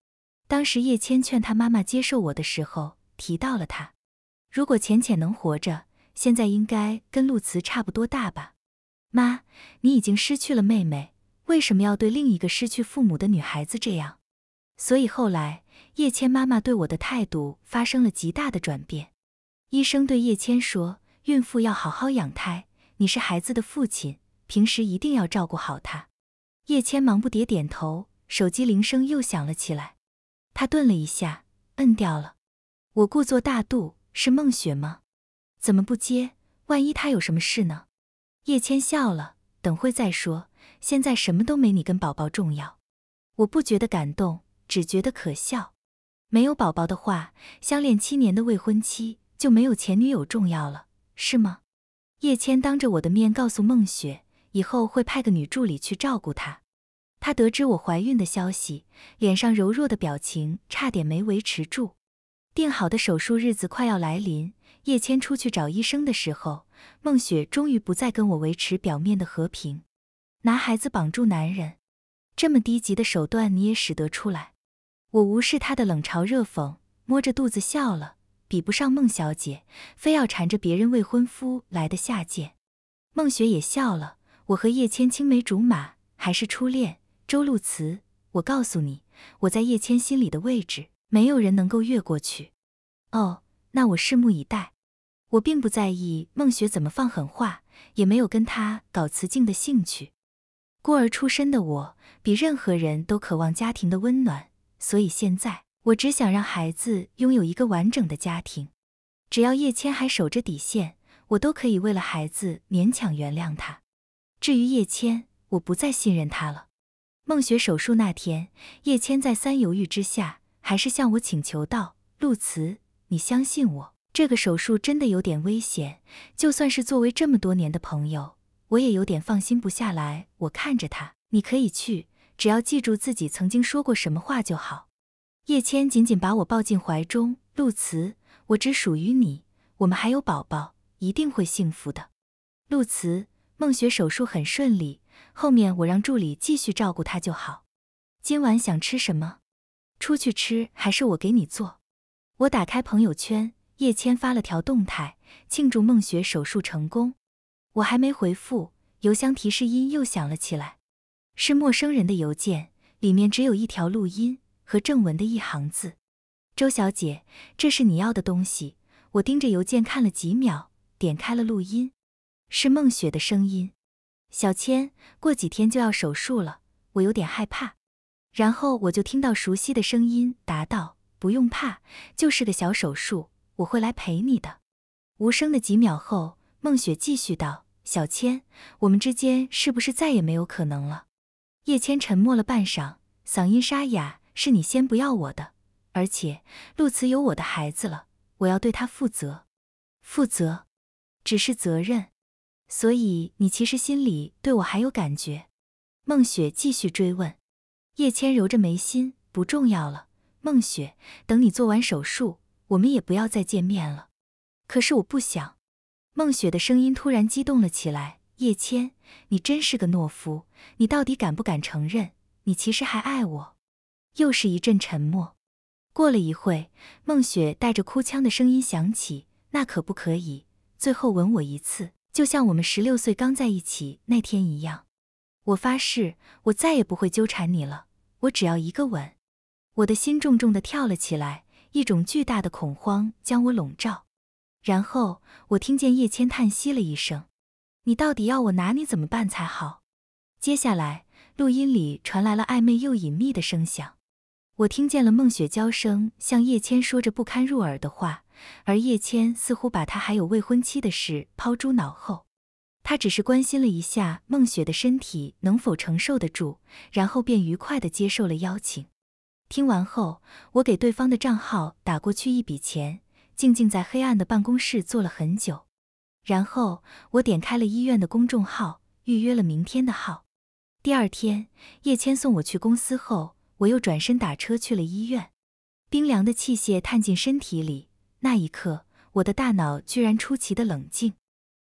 当时叶谦劝他妈妈接受我的时候提到了他，如果浅浅能活着，现在应该跟陆慈差不多大吧？妈，你已经失去了妹妹，为什么要对另一个失去父母的女孩子这样？所以后来叶谦妈妈对我的态度发生了极大的转变。医生对叶谦说，孕妇要好好养胎，你是孩子的父亲，平时一定要照顾好他。叶谦忙不迭点头，手机铃声又响了起来，他顿了一下，摁掉了。我故作大度：“是梦雪吗？怎么不接？万一她有什么事呢？”叶谦笑了：“等会再说，现在什么都没你跟宝宝重要。”我不觉得感动，只觉得可笑。没有宝宝的话，相恋七年的未婚妻就没有前女友重要了，是吗？叶谦当着我的面告诉梦雪。以后会派个女助理去照顾她。她得知我怀孕的消息，脸上柔弱的表情差点没维持住。定好的手术日子快要来临，叶谦出去找医生的时候，孟雪终于不再跟我维持表面的和平。拿孩子绑住男人，这么低级的手段你也使得出来？我无视他的冷嘲热讽，摸着肚子笑了。比不上孟小姐，非要缠着别人未婚夫来的下贱。孟雪也笑了。我和叶谦青梅竹马，还是初恋。周露慈，我告诉你，我在叶谦心里的位置，没有人能够越过去。哦，那我拭目以待。我并不在意孟雪怎么放狠话，也没有跟他搞雌竞的兴趣。孤儿出身的我，比任何人都渴望家庭的温暖。所以现在，我只想让孩子拥有一个完整的家庭。只要叶谦还守着底线，我都可以为了孩子勉强原谅他。至于叶谦，我不再信任他了。孟雪手术那天，叶谦在三犹豫之下，还是向我请求道：“陆辞，你相信我，这个手术真的有点危险。就算是作为这么多年的朋友，我也有点放心不下来。”我看着他，你可以去，只要记住自己曾经说过什么话就好。叶谦紧紧把我抱进怀中，陆辞，我只属于你，我们还有宝宝，一定会幸福的。陆辞。孟雪手术很顺利，后面我让助理继续照顾她就好。今晚想吃什么？出去吃还是我给你做？我打开朋友圈，叶谦发了条动态，庆祝孟雪手术成功。我还没回复，邮箱提示音又响了起来，是陌生人的邮件，里面只有一条录音和正文的一行字。周小姐，这是你要的东西。我盯着邮件看了几秒，点开了录音。是孟雪的声音，小千，过几天就要手术了，我有点害怕。然后我就听到熟悉的声音，答道：“不用怕，就是个小手术，我会来陪你的。”无声的几秒后，孟雪继续道：“小千，我们之间是不是再也没有可能了？”叶谦沉默了半晌，嗓音沙哑：“是你先不要我的，而且陆慈有我的孩子了，我要对他负责，负责，只是责任。”所以你其实心里对我还有感觉，孟雪继续追问。叶谦揉着眉心，不重要了。孟雪，等你做完手术，我们也不要再见面了。可是我不想。孟雪的声音突然激动了起来。叶谦，你真是个懦夫！你到底敢不敢承认，你其实还爱我？又是一阵沉默。过了一会，孟雪带着哭腔的声音响起：“那可不可以最后吻我一次？”就像我们十六岁刚在一起那天一样，我发誓，我再也不会纠缠你了。我只要一个吻，我的心重重的跳了起来，一种巨大的恐慌将我笼罩。然后我听见叶谦叹息了一声：“你到底要我拿你怎么办才好？”接下来，录音里传来了暧昧又隐秘的声响。我听见了孟雪娇声向叶谦说着不堪入耳的话，而叶谦似乎把他还有未婚妻的事抛诸脑后，他只是关心了一下孟雪的身体能否承受得住，然后便愉快地接受了邀请。听完后，我给对方的账号打过去一笔钱，静静在黑暗的办公室坐了很久，然后我点开了医院的公众号，预约了明天的号。第二天，叶谦送我去公司后。我又转身打车去了医院，冰凉的器械探进身体里，那一刻，我的大脑居然出奇的冷静，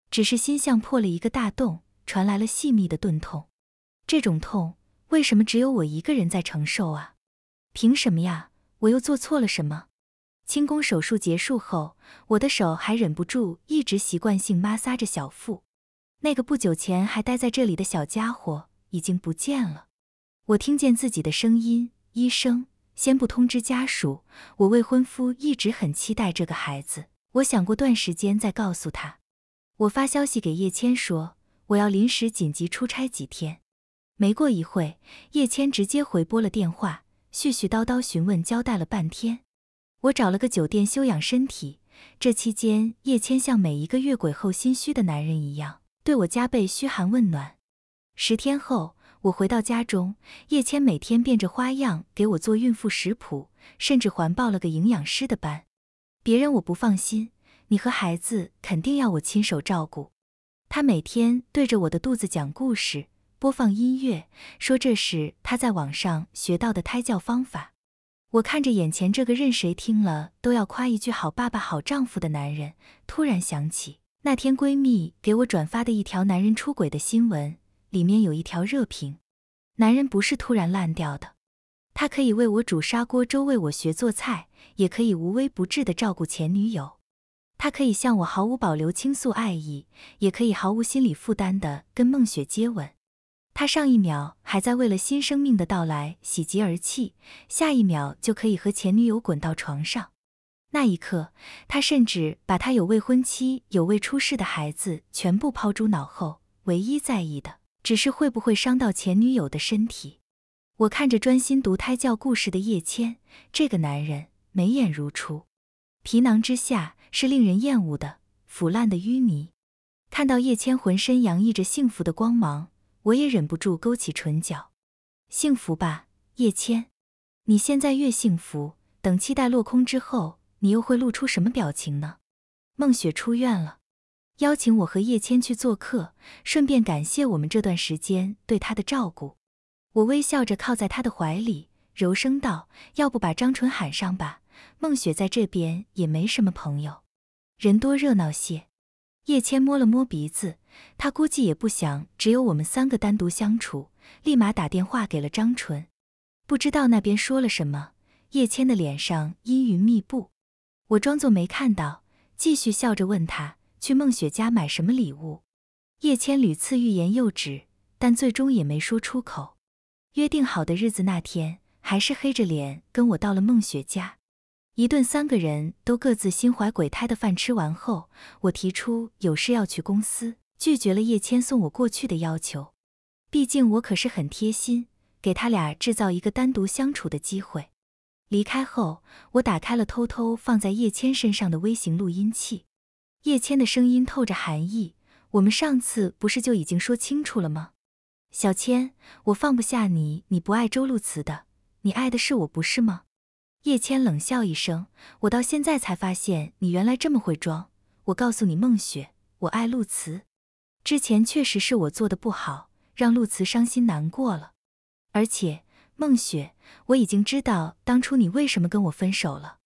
只是心像破了一个大洞，传来了细密的钝痛。这种痛，为什么只有我一个人在承受啊？凭什么呀？我又做错了什么？清宫手术结束后，我的手还忍不住一直习惯性摩挲着小腹，那个不久前还待在这里的小家伙已经不见了。我听见自己的声音，医生，先不通知家属。我未婚夫一直很期待这个孩子，我想过段时间再告诉他。我发消息给叶谦说我要临时紧急出差几天。没过一会叶谦直接回拨了电话，絮絮叨叨询问交代了半天。我找了个酒店休养身体，这期间叶谦像每一个越轨后心虚的男人一样，对我加倍嘘寒问暖。十天后。我回到家中，叶谦每天变着花样给我做孕妇食谱，甚至还报了个营养师的班。别人我不放心，你和孩子肯定要我亲手照顾。他每天对着我的肚子讲故事、播放音乐，说这是他在网上学到的胎教方法。我看着眼前这个任谁听了都要夸一句好爸爸、好丈夫的男人，突然想起那天闺蜜给我转发的一条男人出轨的新闻。里面有一条热评：男人不是突然烂掉的，他可以为我煮砂锅粥，为我学做菜，也可以无微不至的照顾前女友；他可以向我毫无保留倾诉爱意，也可以毫无心理负担的跟梦雪接吻。他上一秒还在为了新生命的到来喜极而泣，下一秒就可以和前女友滚到床上。那一刻，他甚至把他有未婚妻、有未出世的孩子全部抛诸脑后，唯一在意的。只是会不会伤到前女友的身体？我看着专心读胎教故事的叶谦，这个男人眉眼如初，皮囊之下是令人厌恶的腐烂的淤泥。看到叶谦浑身洋溢着幸福的光芒，我也忍不住勾起唇角。幸福吧，叶谦，你现在越幸福，等期待落空之后，你又会露出什么表情呢？孟雪出院了。邀请我和叶谦去做客，顺便感谢我们这段时间对他的照顾。我微笑着靠在他的怀里，柔声道：“要不把张纯喊上吧，孟雪在这边也没什么朋友，人多热闹些。”叶谦摸了摸鼻子，他估计也不想只有我们三个单独相处，立马打电话给了张纯。不知道那边说了什么，叶谦的脸上阴云密布。我装作没看到，继续笑着问他。去孟雪家买什么礼物？叶谦屡次欲言又止，但最终也没说出口。约定好的日子那天，还是黑着脸跟我到了孟雪家。一顿三个人都各自心怀鬼胎的饭吃完后，我提出有事要去公司，拒绝了叶谦送我过去的要求。毕竟我可是很贴心，给他俩制造一个单独相处的机会。离开后，我打开了偷偷放在叶谦身上的微型录音器。叶谦的声音透着寒意：“我们上次不是就已经说清楚了吗？小谦，我放不下你，你不爱周露慈的，你爱的是我，不是吗？”叶谦冷笑一声：“我到现在才发现，你原来这么会装。我告诉你，孟雪，我爱露慈。之前确实是我做的不好，让露慈伤心难过了。而且，孟雪，我已经知道当初你为什么跟我分手了。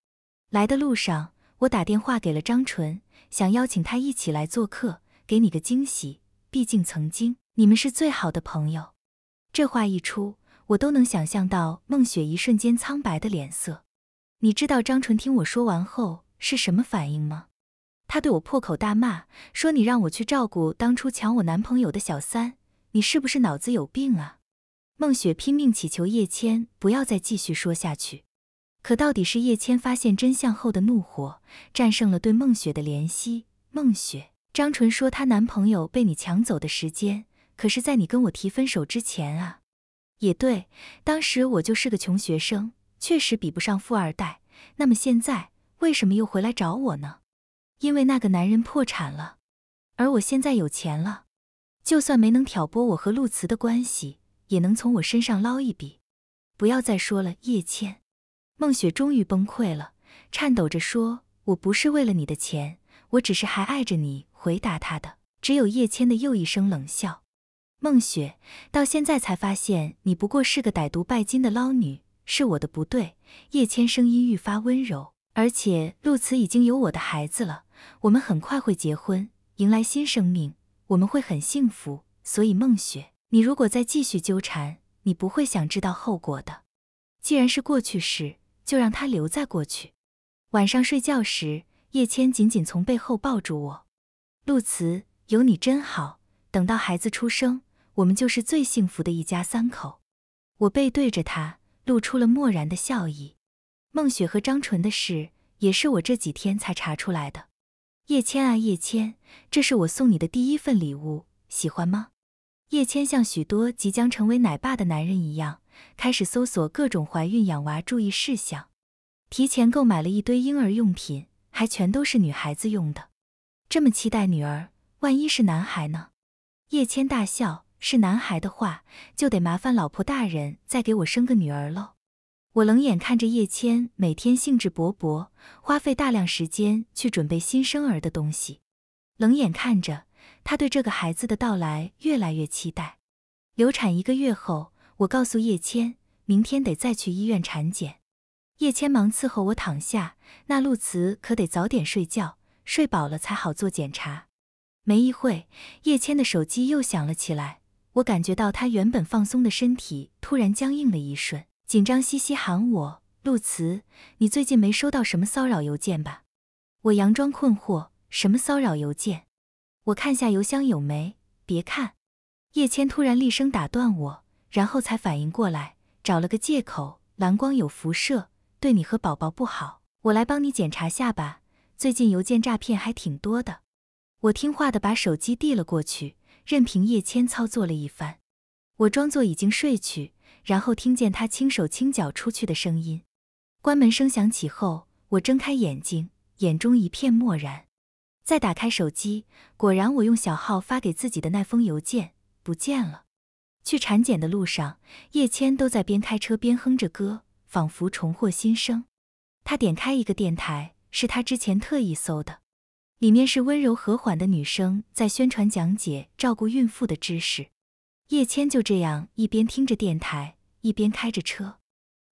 来的路上，我打电话给了张纯。”想邀请他一起来做客，给你个惊喜。毕竟曾经你们是最好的朋友。这话一出，我都能想象到孟雪一瞬间苍白的脸色。你知道张纯听我说完后是什么反应吗？他对我破口大骂，说你让我去照顾当初抢我男朋友的小三，你是不是脑子有病啊？孟雪拼命祈求叶谦不要再继续说下去。可到底是叶谦发现真相后的怒火战胜了对孟雪的怜惜。孟雪，张纯说她男朋友被你抢走的时间，可是在你跟我提分手之前啊。也对，当时我就是个穷学生，确实比不上富二代。那么现在为什么又回来找我呢？因为那个男人破产了，而我现在有钱了。就算没能挑拨我和陆慈的关系，也能从我身上捞一笔。不要再说了，叶谦。孟雪终于崩溃了，颤抖着说：“我不是为了你的钱，我只是还爱着你。”回答他的只有叶谦的又一声冷笑。孟雪到现在才发现，你不过是个歹毒拜金的捞女。是我的不对。叶谦声音愈发温柔，而且陆辞已经有我的孩子了，我们很快会结婚，迎来新生命，我们会很幸福。所以，孟雪，你如果再继续纠缠，你不会想知道后果的。既然是过去式。就让他留在过去。晚上睡觉时，叶谦紧紧从背后抱住我。陆慈，有你真好。等到孩子出生，我们就是最幸福的一家三口。我背对着他，露出了漠然的笑意。孟雪和张纯的事，也是我这几天才查出来的。叶谦啊，叶谦，这是我送你的第一份礼物，喜欢吗？叶谦像许多即将成为奶爸的男人一样。开始搜索各种怀孕养娃注意事项，提前购买了一堆婴儿用品，还全都是女孩子用的。这么期待女儿，万一是男孩呢？叶谦大笑：“是男孩的话，就得麻烦老婆大人再给我生个女儿喽。”我冷眼看着叶谦每天兴致勃勃，花费大量时间去准备新生儿的东西，冷眼看着他对这个孩子的到来越来越期待。流产一个月后。我告诉叶谦，明天得再去医院产检。叶谦忙伺候我躺下，那陆慈可得早点睡觉，睡饱了才好做检查。没一会，叶谦的手机又响了起来，我感觉到他原本放松的身体突然僵硬了一瞬，紧张兮兮喊我：“陆慈，你最近没收到什么骚扰邮件吧？”我佯装困惑：“什么骚扰邮件？我看下邮箱有没。”别看，叶谦突然厉声打断我。然后才反应过来，找了个借口：“蓝光有辐射，对你和宝宝不好，我来帮你检查下吧。”最近邮件诈骗还挺多的，我听话的把手机递了过去，任凭叶谦操作了一番。我装作已经睡去，然后听见他轻手轻脚出去的声音，关门声响起后，我睁开眼睛，眼中一片漠然。再打开手机，果然我用小号发给自己的那封邮件不见了。去产检的路上，叶谦都在边开车边哼着歌，仿佛重获新生。他点开一个电台，是他之前特意搜的，里面是温柔和缓的女生在宣传讲解照顾孕妇的知识。叶谦就这样一边听着电台，一边开着车。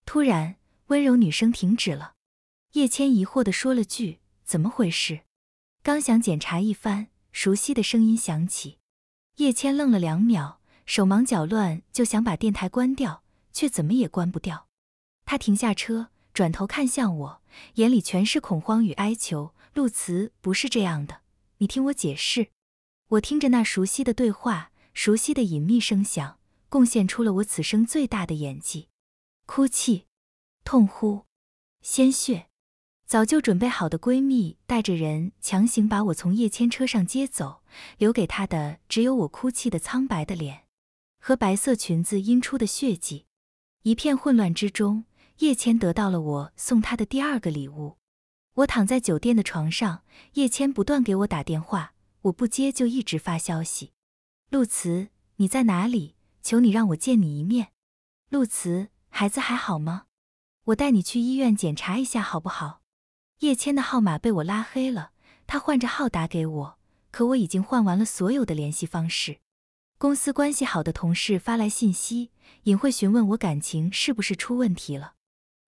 突然，温柔女生停止了。叶谦疑惑地说了句：“怎么回事？”刚想检查一番，熟悉的声音响起。叶谦愣了两秒。手忙脚乱就想把电台关掉，却怎么也关不掉。他停下车，转头看向我，眼里全是恐慌与哀求。陆辞不是这样的，你听我解释。我听着那熟悉的对话，熟悉的隐秘声响，贡献出了我此生最大的演技：哭泣、痛呼，鲜血。早就准备好的闺蜜带着人强行把我从叶谦车上接走，留给她的只有我哭泣的苍白的脸。和白色裙子阴出的血迹，一片混乱之中，叶谦得到了我送他的第二个礼物。我躺在酒店的床上，叶谦不断给我打电话，我不接就一直发消息：“陆慈，你在哪里？求你让我见你一面。”“陆慈，孩子还好吗？我带你去医院检查一下好不好？”叶谦的号码被我拉黑了，他换着号打给我，可我已经换完了所有的联系方式。公司关系好的同事发来信息，隐晦询问我感情是不是出问题了。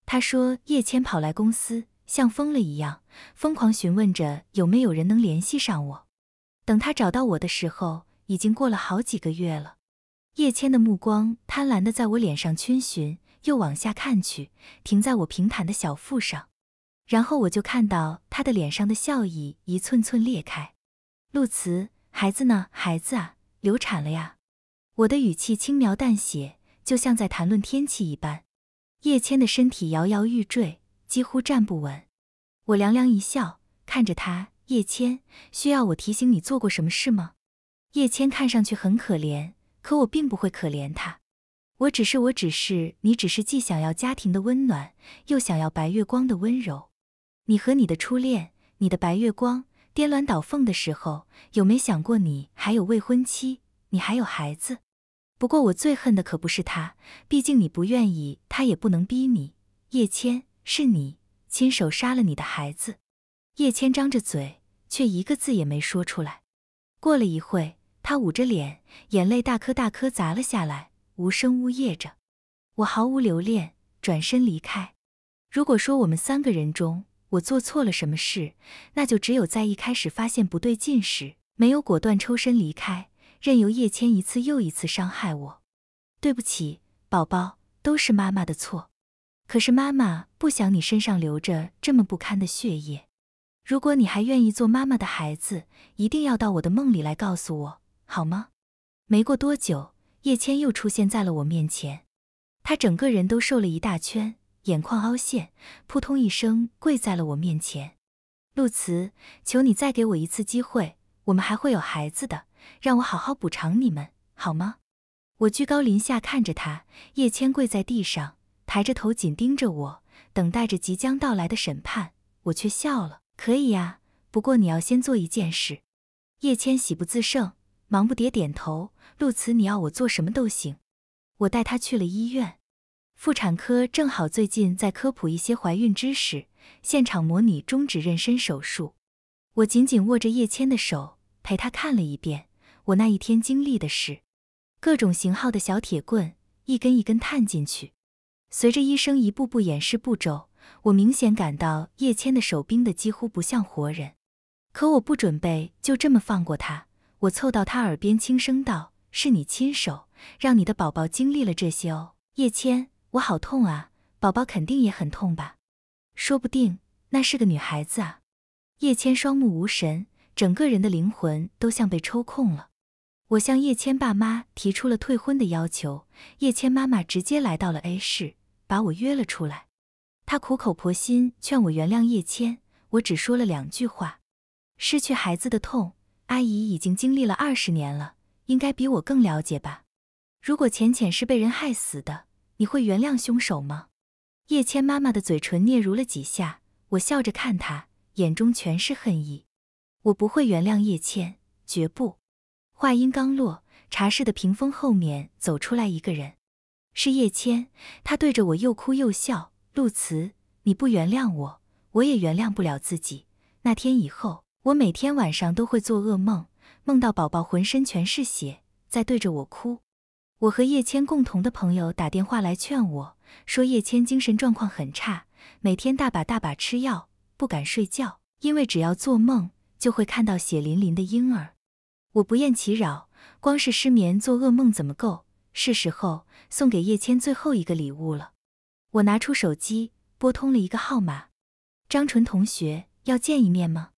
他说叶谦跑来公司，像疯了一样，疯狂询问着有没有人能联系上我。等他找到我的时候，已经过了好几个月了。叶谦的目光贪婪地在我脸上逡巡，又往下看去，停在我平坦的小腹上。然后我就看到他的脸上的笑意一寸寸裂开。陆辞，孩子呢？孩子啊！流产了呀，我的语气轻描淡写，就像在谈论天气一般。叶谦的身体摇摇欲坠，几乎站不稳。我凉凉一笑，看着他。叶谦，需要我提醒你做过什么事吗？叶谦看上去很可怜，可我并不会可怜他。我只是，我只是，你只是既想要家庭的温暖，又想要白月光的温柔。你和你的初恋，你的白月光。颠鸾倒凤的时候，有没想过你还有未婚妻，你还有孩子？不过我最恨的可不是他，毕竟你不愿意，他也不能逼你。叶谦，是你亲手杀了你的孩子。叶谦张着嘴，却一个字也没说出来。过了一会，他捂着脸，眼泪大颗大颗砸了下来，无声呜咽着。我毫无留恋，转身离开。如果说我们三个人中，我做错了什么事？那就只有在一开始发现不对劲时，没有果断抽身离开，任由叶谦一次又一次伤害我。对不起，宝宝，都是妈妈的错。可是妈妈不想你身上流着这么不堪的血液。如果你还愿意做妈妈的孩子，一定要到我的梦里来告诉我，好吗？没过多久，叶谦又出现在了我面前，他整个人都瘦了一大圈。眼眶凹陷，扑通一声跪在了我面前。陆辞，求你再给我一次机会，我们还会有孩子的，让我好好补偿你们，好吗？我居高临下看着他，叶谦跪在地上，抬着头紧盯着我，等待着即将到来的审判。我却笑了。可以呀，不过你要先做一件事。叶谦喜不自胜，忙不迭点头。陆辞，你要我做什么都行。我带他去了医院。妇产科正好最近在科普一些怀孕知识，现场模拟终止妊娠手术。我紧紧握着叶谦的手，陪他看了一遍我那一天经历的事。各种型号的小铁棍一根一根探进去，随着医生一步步演示步骤，我明显感到叶谦的手冰得几乎不像活人。可我不准备就这么放过他，我凑到他耳边轻声道：“是你亲手让你的宝宝经历了这些哦，叶谦。”我好痛啊，宝宝肯定也很痛吧，说不定那是个女孩子啊。叶谦双目无神，整个人的灵魂都像被抽空了。我向叶谦爸妈提出了退婚的要求，叶谦妈妈直接来到了 A 市，把我约了出来。他苦口婆心劝我原谅叶谦，我只说了两句话。失去孩子的痛，阿姨已经经历了二十年了，应该比我更了解吧。如果浅浅是被人害死的，你会原谅凶手吗？叶谦妈妈的嘴唇嗫嚅了几下，我笑着看她，眼中全是恨意。我不会原谅叶谦，绝不。话音刚落，茶室的屏风后面走出来一个人，是叶谦。他对着我又哭又笑。陆慈，你不原谅我，我也原谅不了自己。那天以后，我每天晚上都会做噩梦，梦到宝宝浑身全是血，在对着我哭。我和叶谦共同的朋友打电话来劝我说：“叶谦精神状况很差，每天大把大把吃药，不敢睡觉，因为只要做梦就会看到血淋淋的婴儿。”我不厌其扰，光是失眠做噩梦怎么够？是时候送给叶谦最后一个礼物了。我拿出手机拨通了一个号码：“张纯同学，要见一面吗？”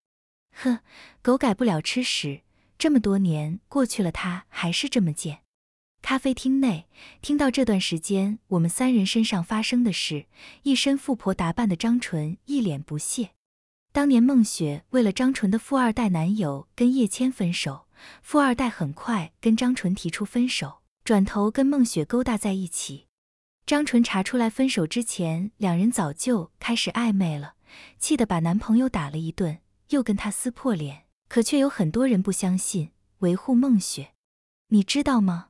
呵，狗改不了吃屎，这么多年过去了，他还是这么贱。咖啡厅内，听到这段时间我们三人身上发生的事，一身富婆打扮的张纯一脸不屑。当年孟雪为了张纯的富二代男友跟叶谦分手，富二代很快跟张纯提出分手，转头跟孟雪勾搭在一起。张纯查出来分手之前两人早就开始暧昧了，气得把男朋友打了一顿，又跟他撕破脸。可却有很多人不相信，维护孟雪，你知道吗？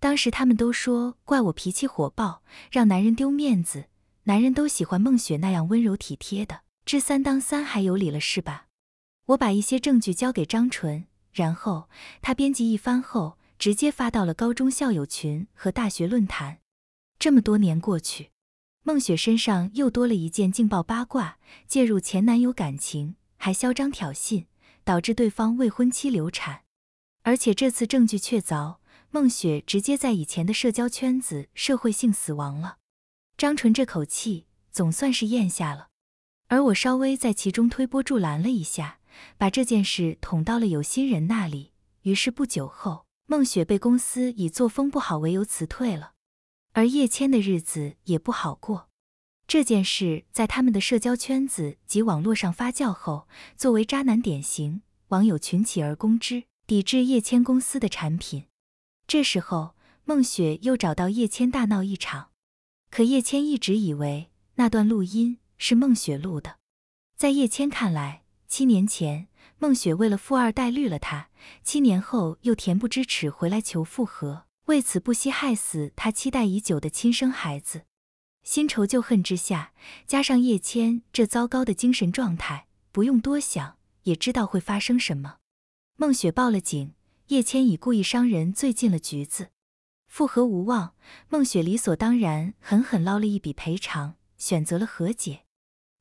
当时他们都说怪我脾气火爆，让男人丢面子。男人都喜欢孟雪那样温柔体贴的，知三当三还有理了是吧？我把一些证据交给张纯，然后他编辑一番后，直接发到了高中校友群和大学论坛。这么多年过去，孟雪身上又多了一件劲爆八卦：介入前男友感情，还嚣张挑衅，导致对方未婚妻流产。而且这次证据确凿。孟雪直接在以前的社交圈子社会性死亡了，张纯这口气总算是咽下了，而我稍微在其中推波助澜了一下，把这件事捅到了有心人那里。于是不久后，孟雪被公司以作风不好为由辞退了，而叶谦的日子也不好过。这件事在他们的社交圈子及网络上发酵后，作为渣男典型，网友群起而攻之，抵制叶谦公司的产品。这时候，孟雪又找到叶谦大闹一场，可叶谦一直以为那段录音是孟雪录的。在叶谦看来，七年前孟雪为了富二代绿了他，七年后又恬不知耻回来求复合，为此不惜害死他期待已久的亲生孩子。新仇旧恨之下，加上叶谦这糟糕的精神状态，不用多想也知道会发生什么。孟雪报了警。叶谦以故意伤人罪进了局子，复合无望，孟雪理所当然狠狠捞了一笔赔偿，选择了和解。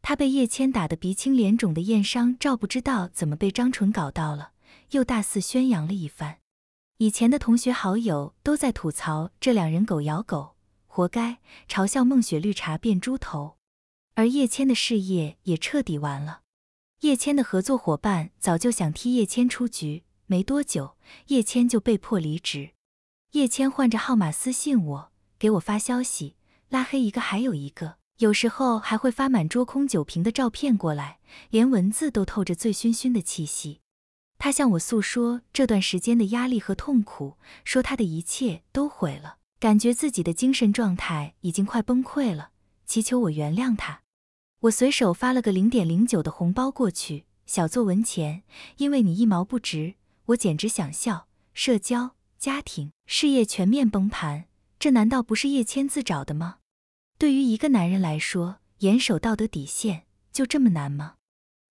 他被叶谦打得鼻青脸肿的燕商赵不知道怎么被张纯搞到了，又大肆宣扬了一番。以前的同学好友都在吐槽这两人狗咬狗，活该嘲笑孟雪绿茶变猪头，而叶谦的事业也彻底完了。叶谦的合作伙伴早就想踢叶谦出局。没多久，叶谦就被迫离职。叶谦换着号码私信我，给我发消息，拉黑一个还有一个，有时候还会发满桌空酒瓶的照片过来，连文字都透着醉醺醺的气息。他向我诉说这段时间的压力和痛苦，说他的一切都毁了，感觉自己的精神状态已经快崩溃了，祈求我原谅他。我随手发了个零点零九的红包过去，小作文钱，因为你一毛不值。我简直想笑，社交、家庭、事业全面崩盘，这难道不是叶谦自找的吗？对于一个男人来说，严守道德底线就这么难吗？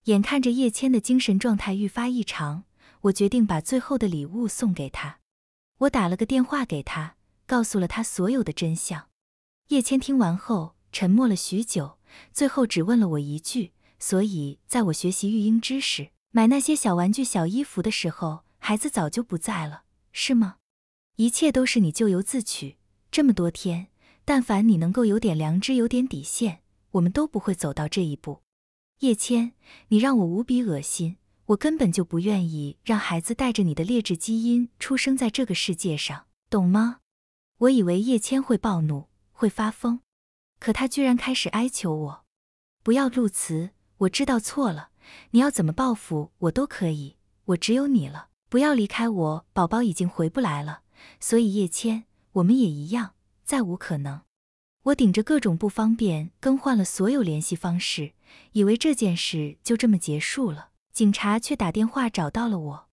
眼看着叶谦的精神状态愈发异常，我决定把最后的礼物送给他。我打了个电话给他，告诉了他所有的真相。叶谦听完后沉默了许久，最后只问了我一句：“所以，在我学习育婴知识、买那些小玩具、小衣服的时候。”孩子早就不在了，是吗？一切都是你咎由自取。这么多天，但凡你能够有点良知，有点底线，我们都不会走到这一步。叶谦，你让我无比恶心，我根本就不愿意让孩子带着你的劣质基因出生在这个世界上，懂吗？我以为叶谦会暴怒，会发疯，可他居然开始哀求我，不要陆慈，我知道错了，你要怎么报复我都可以，我只有你了。不要离开我，宝宝已经回不来了。所以叶谦，我们也一样，再无可能。我顶着各种不方便，更换了所有联系方式，以为这件事就这么结束了。警察却打电话找到了我，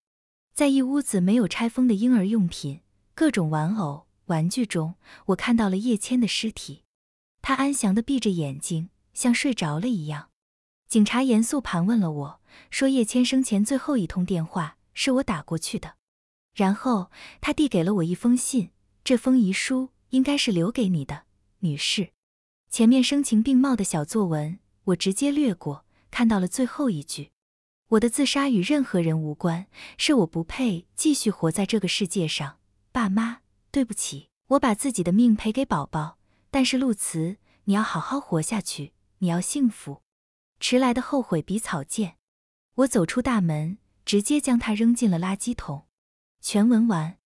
在一屋子没有拆封的婴儿用品、各种玩偶玩具中，我看到了叶谦的尸体。他安详地闭着眼睛，像睡着了一样。警察严肃盘问了我，说叶谦生前最后一通电话。是我打过去的，然后他递给了我一封信，这封遗书应该是留给你的，女士。前面声情并茂的小作文我直接略过，看到了最后一句：我的自杀与任何人无关，是我不配继续活在这个世界上。爸妈，对不起，我把自己的命赔给宝宝，但是陆辞，你要好好活下去，你要幸福。迟来的后悔比草贱。我走出大门。直接将他扔进了垃圾桶。全文完。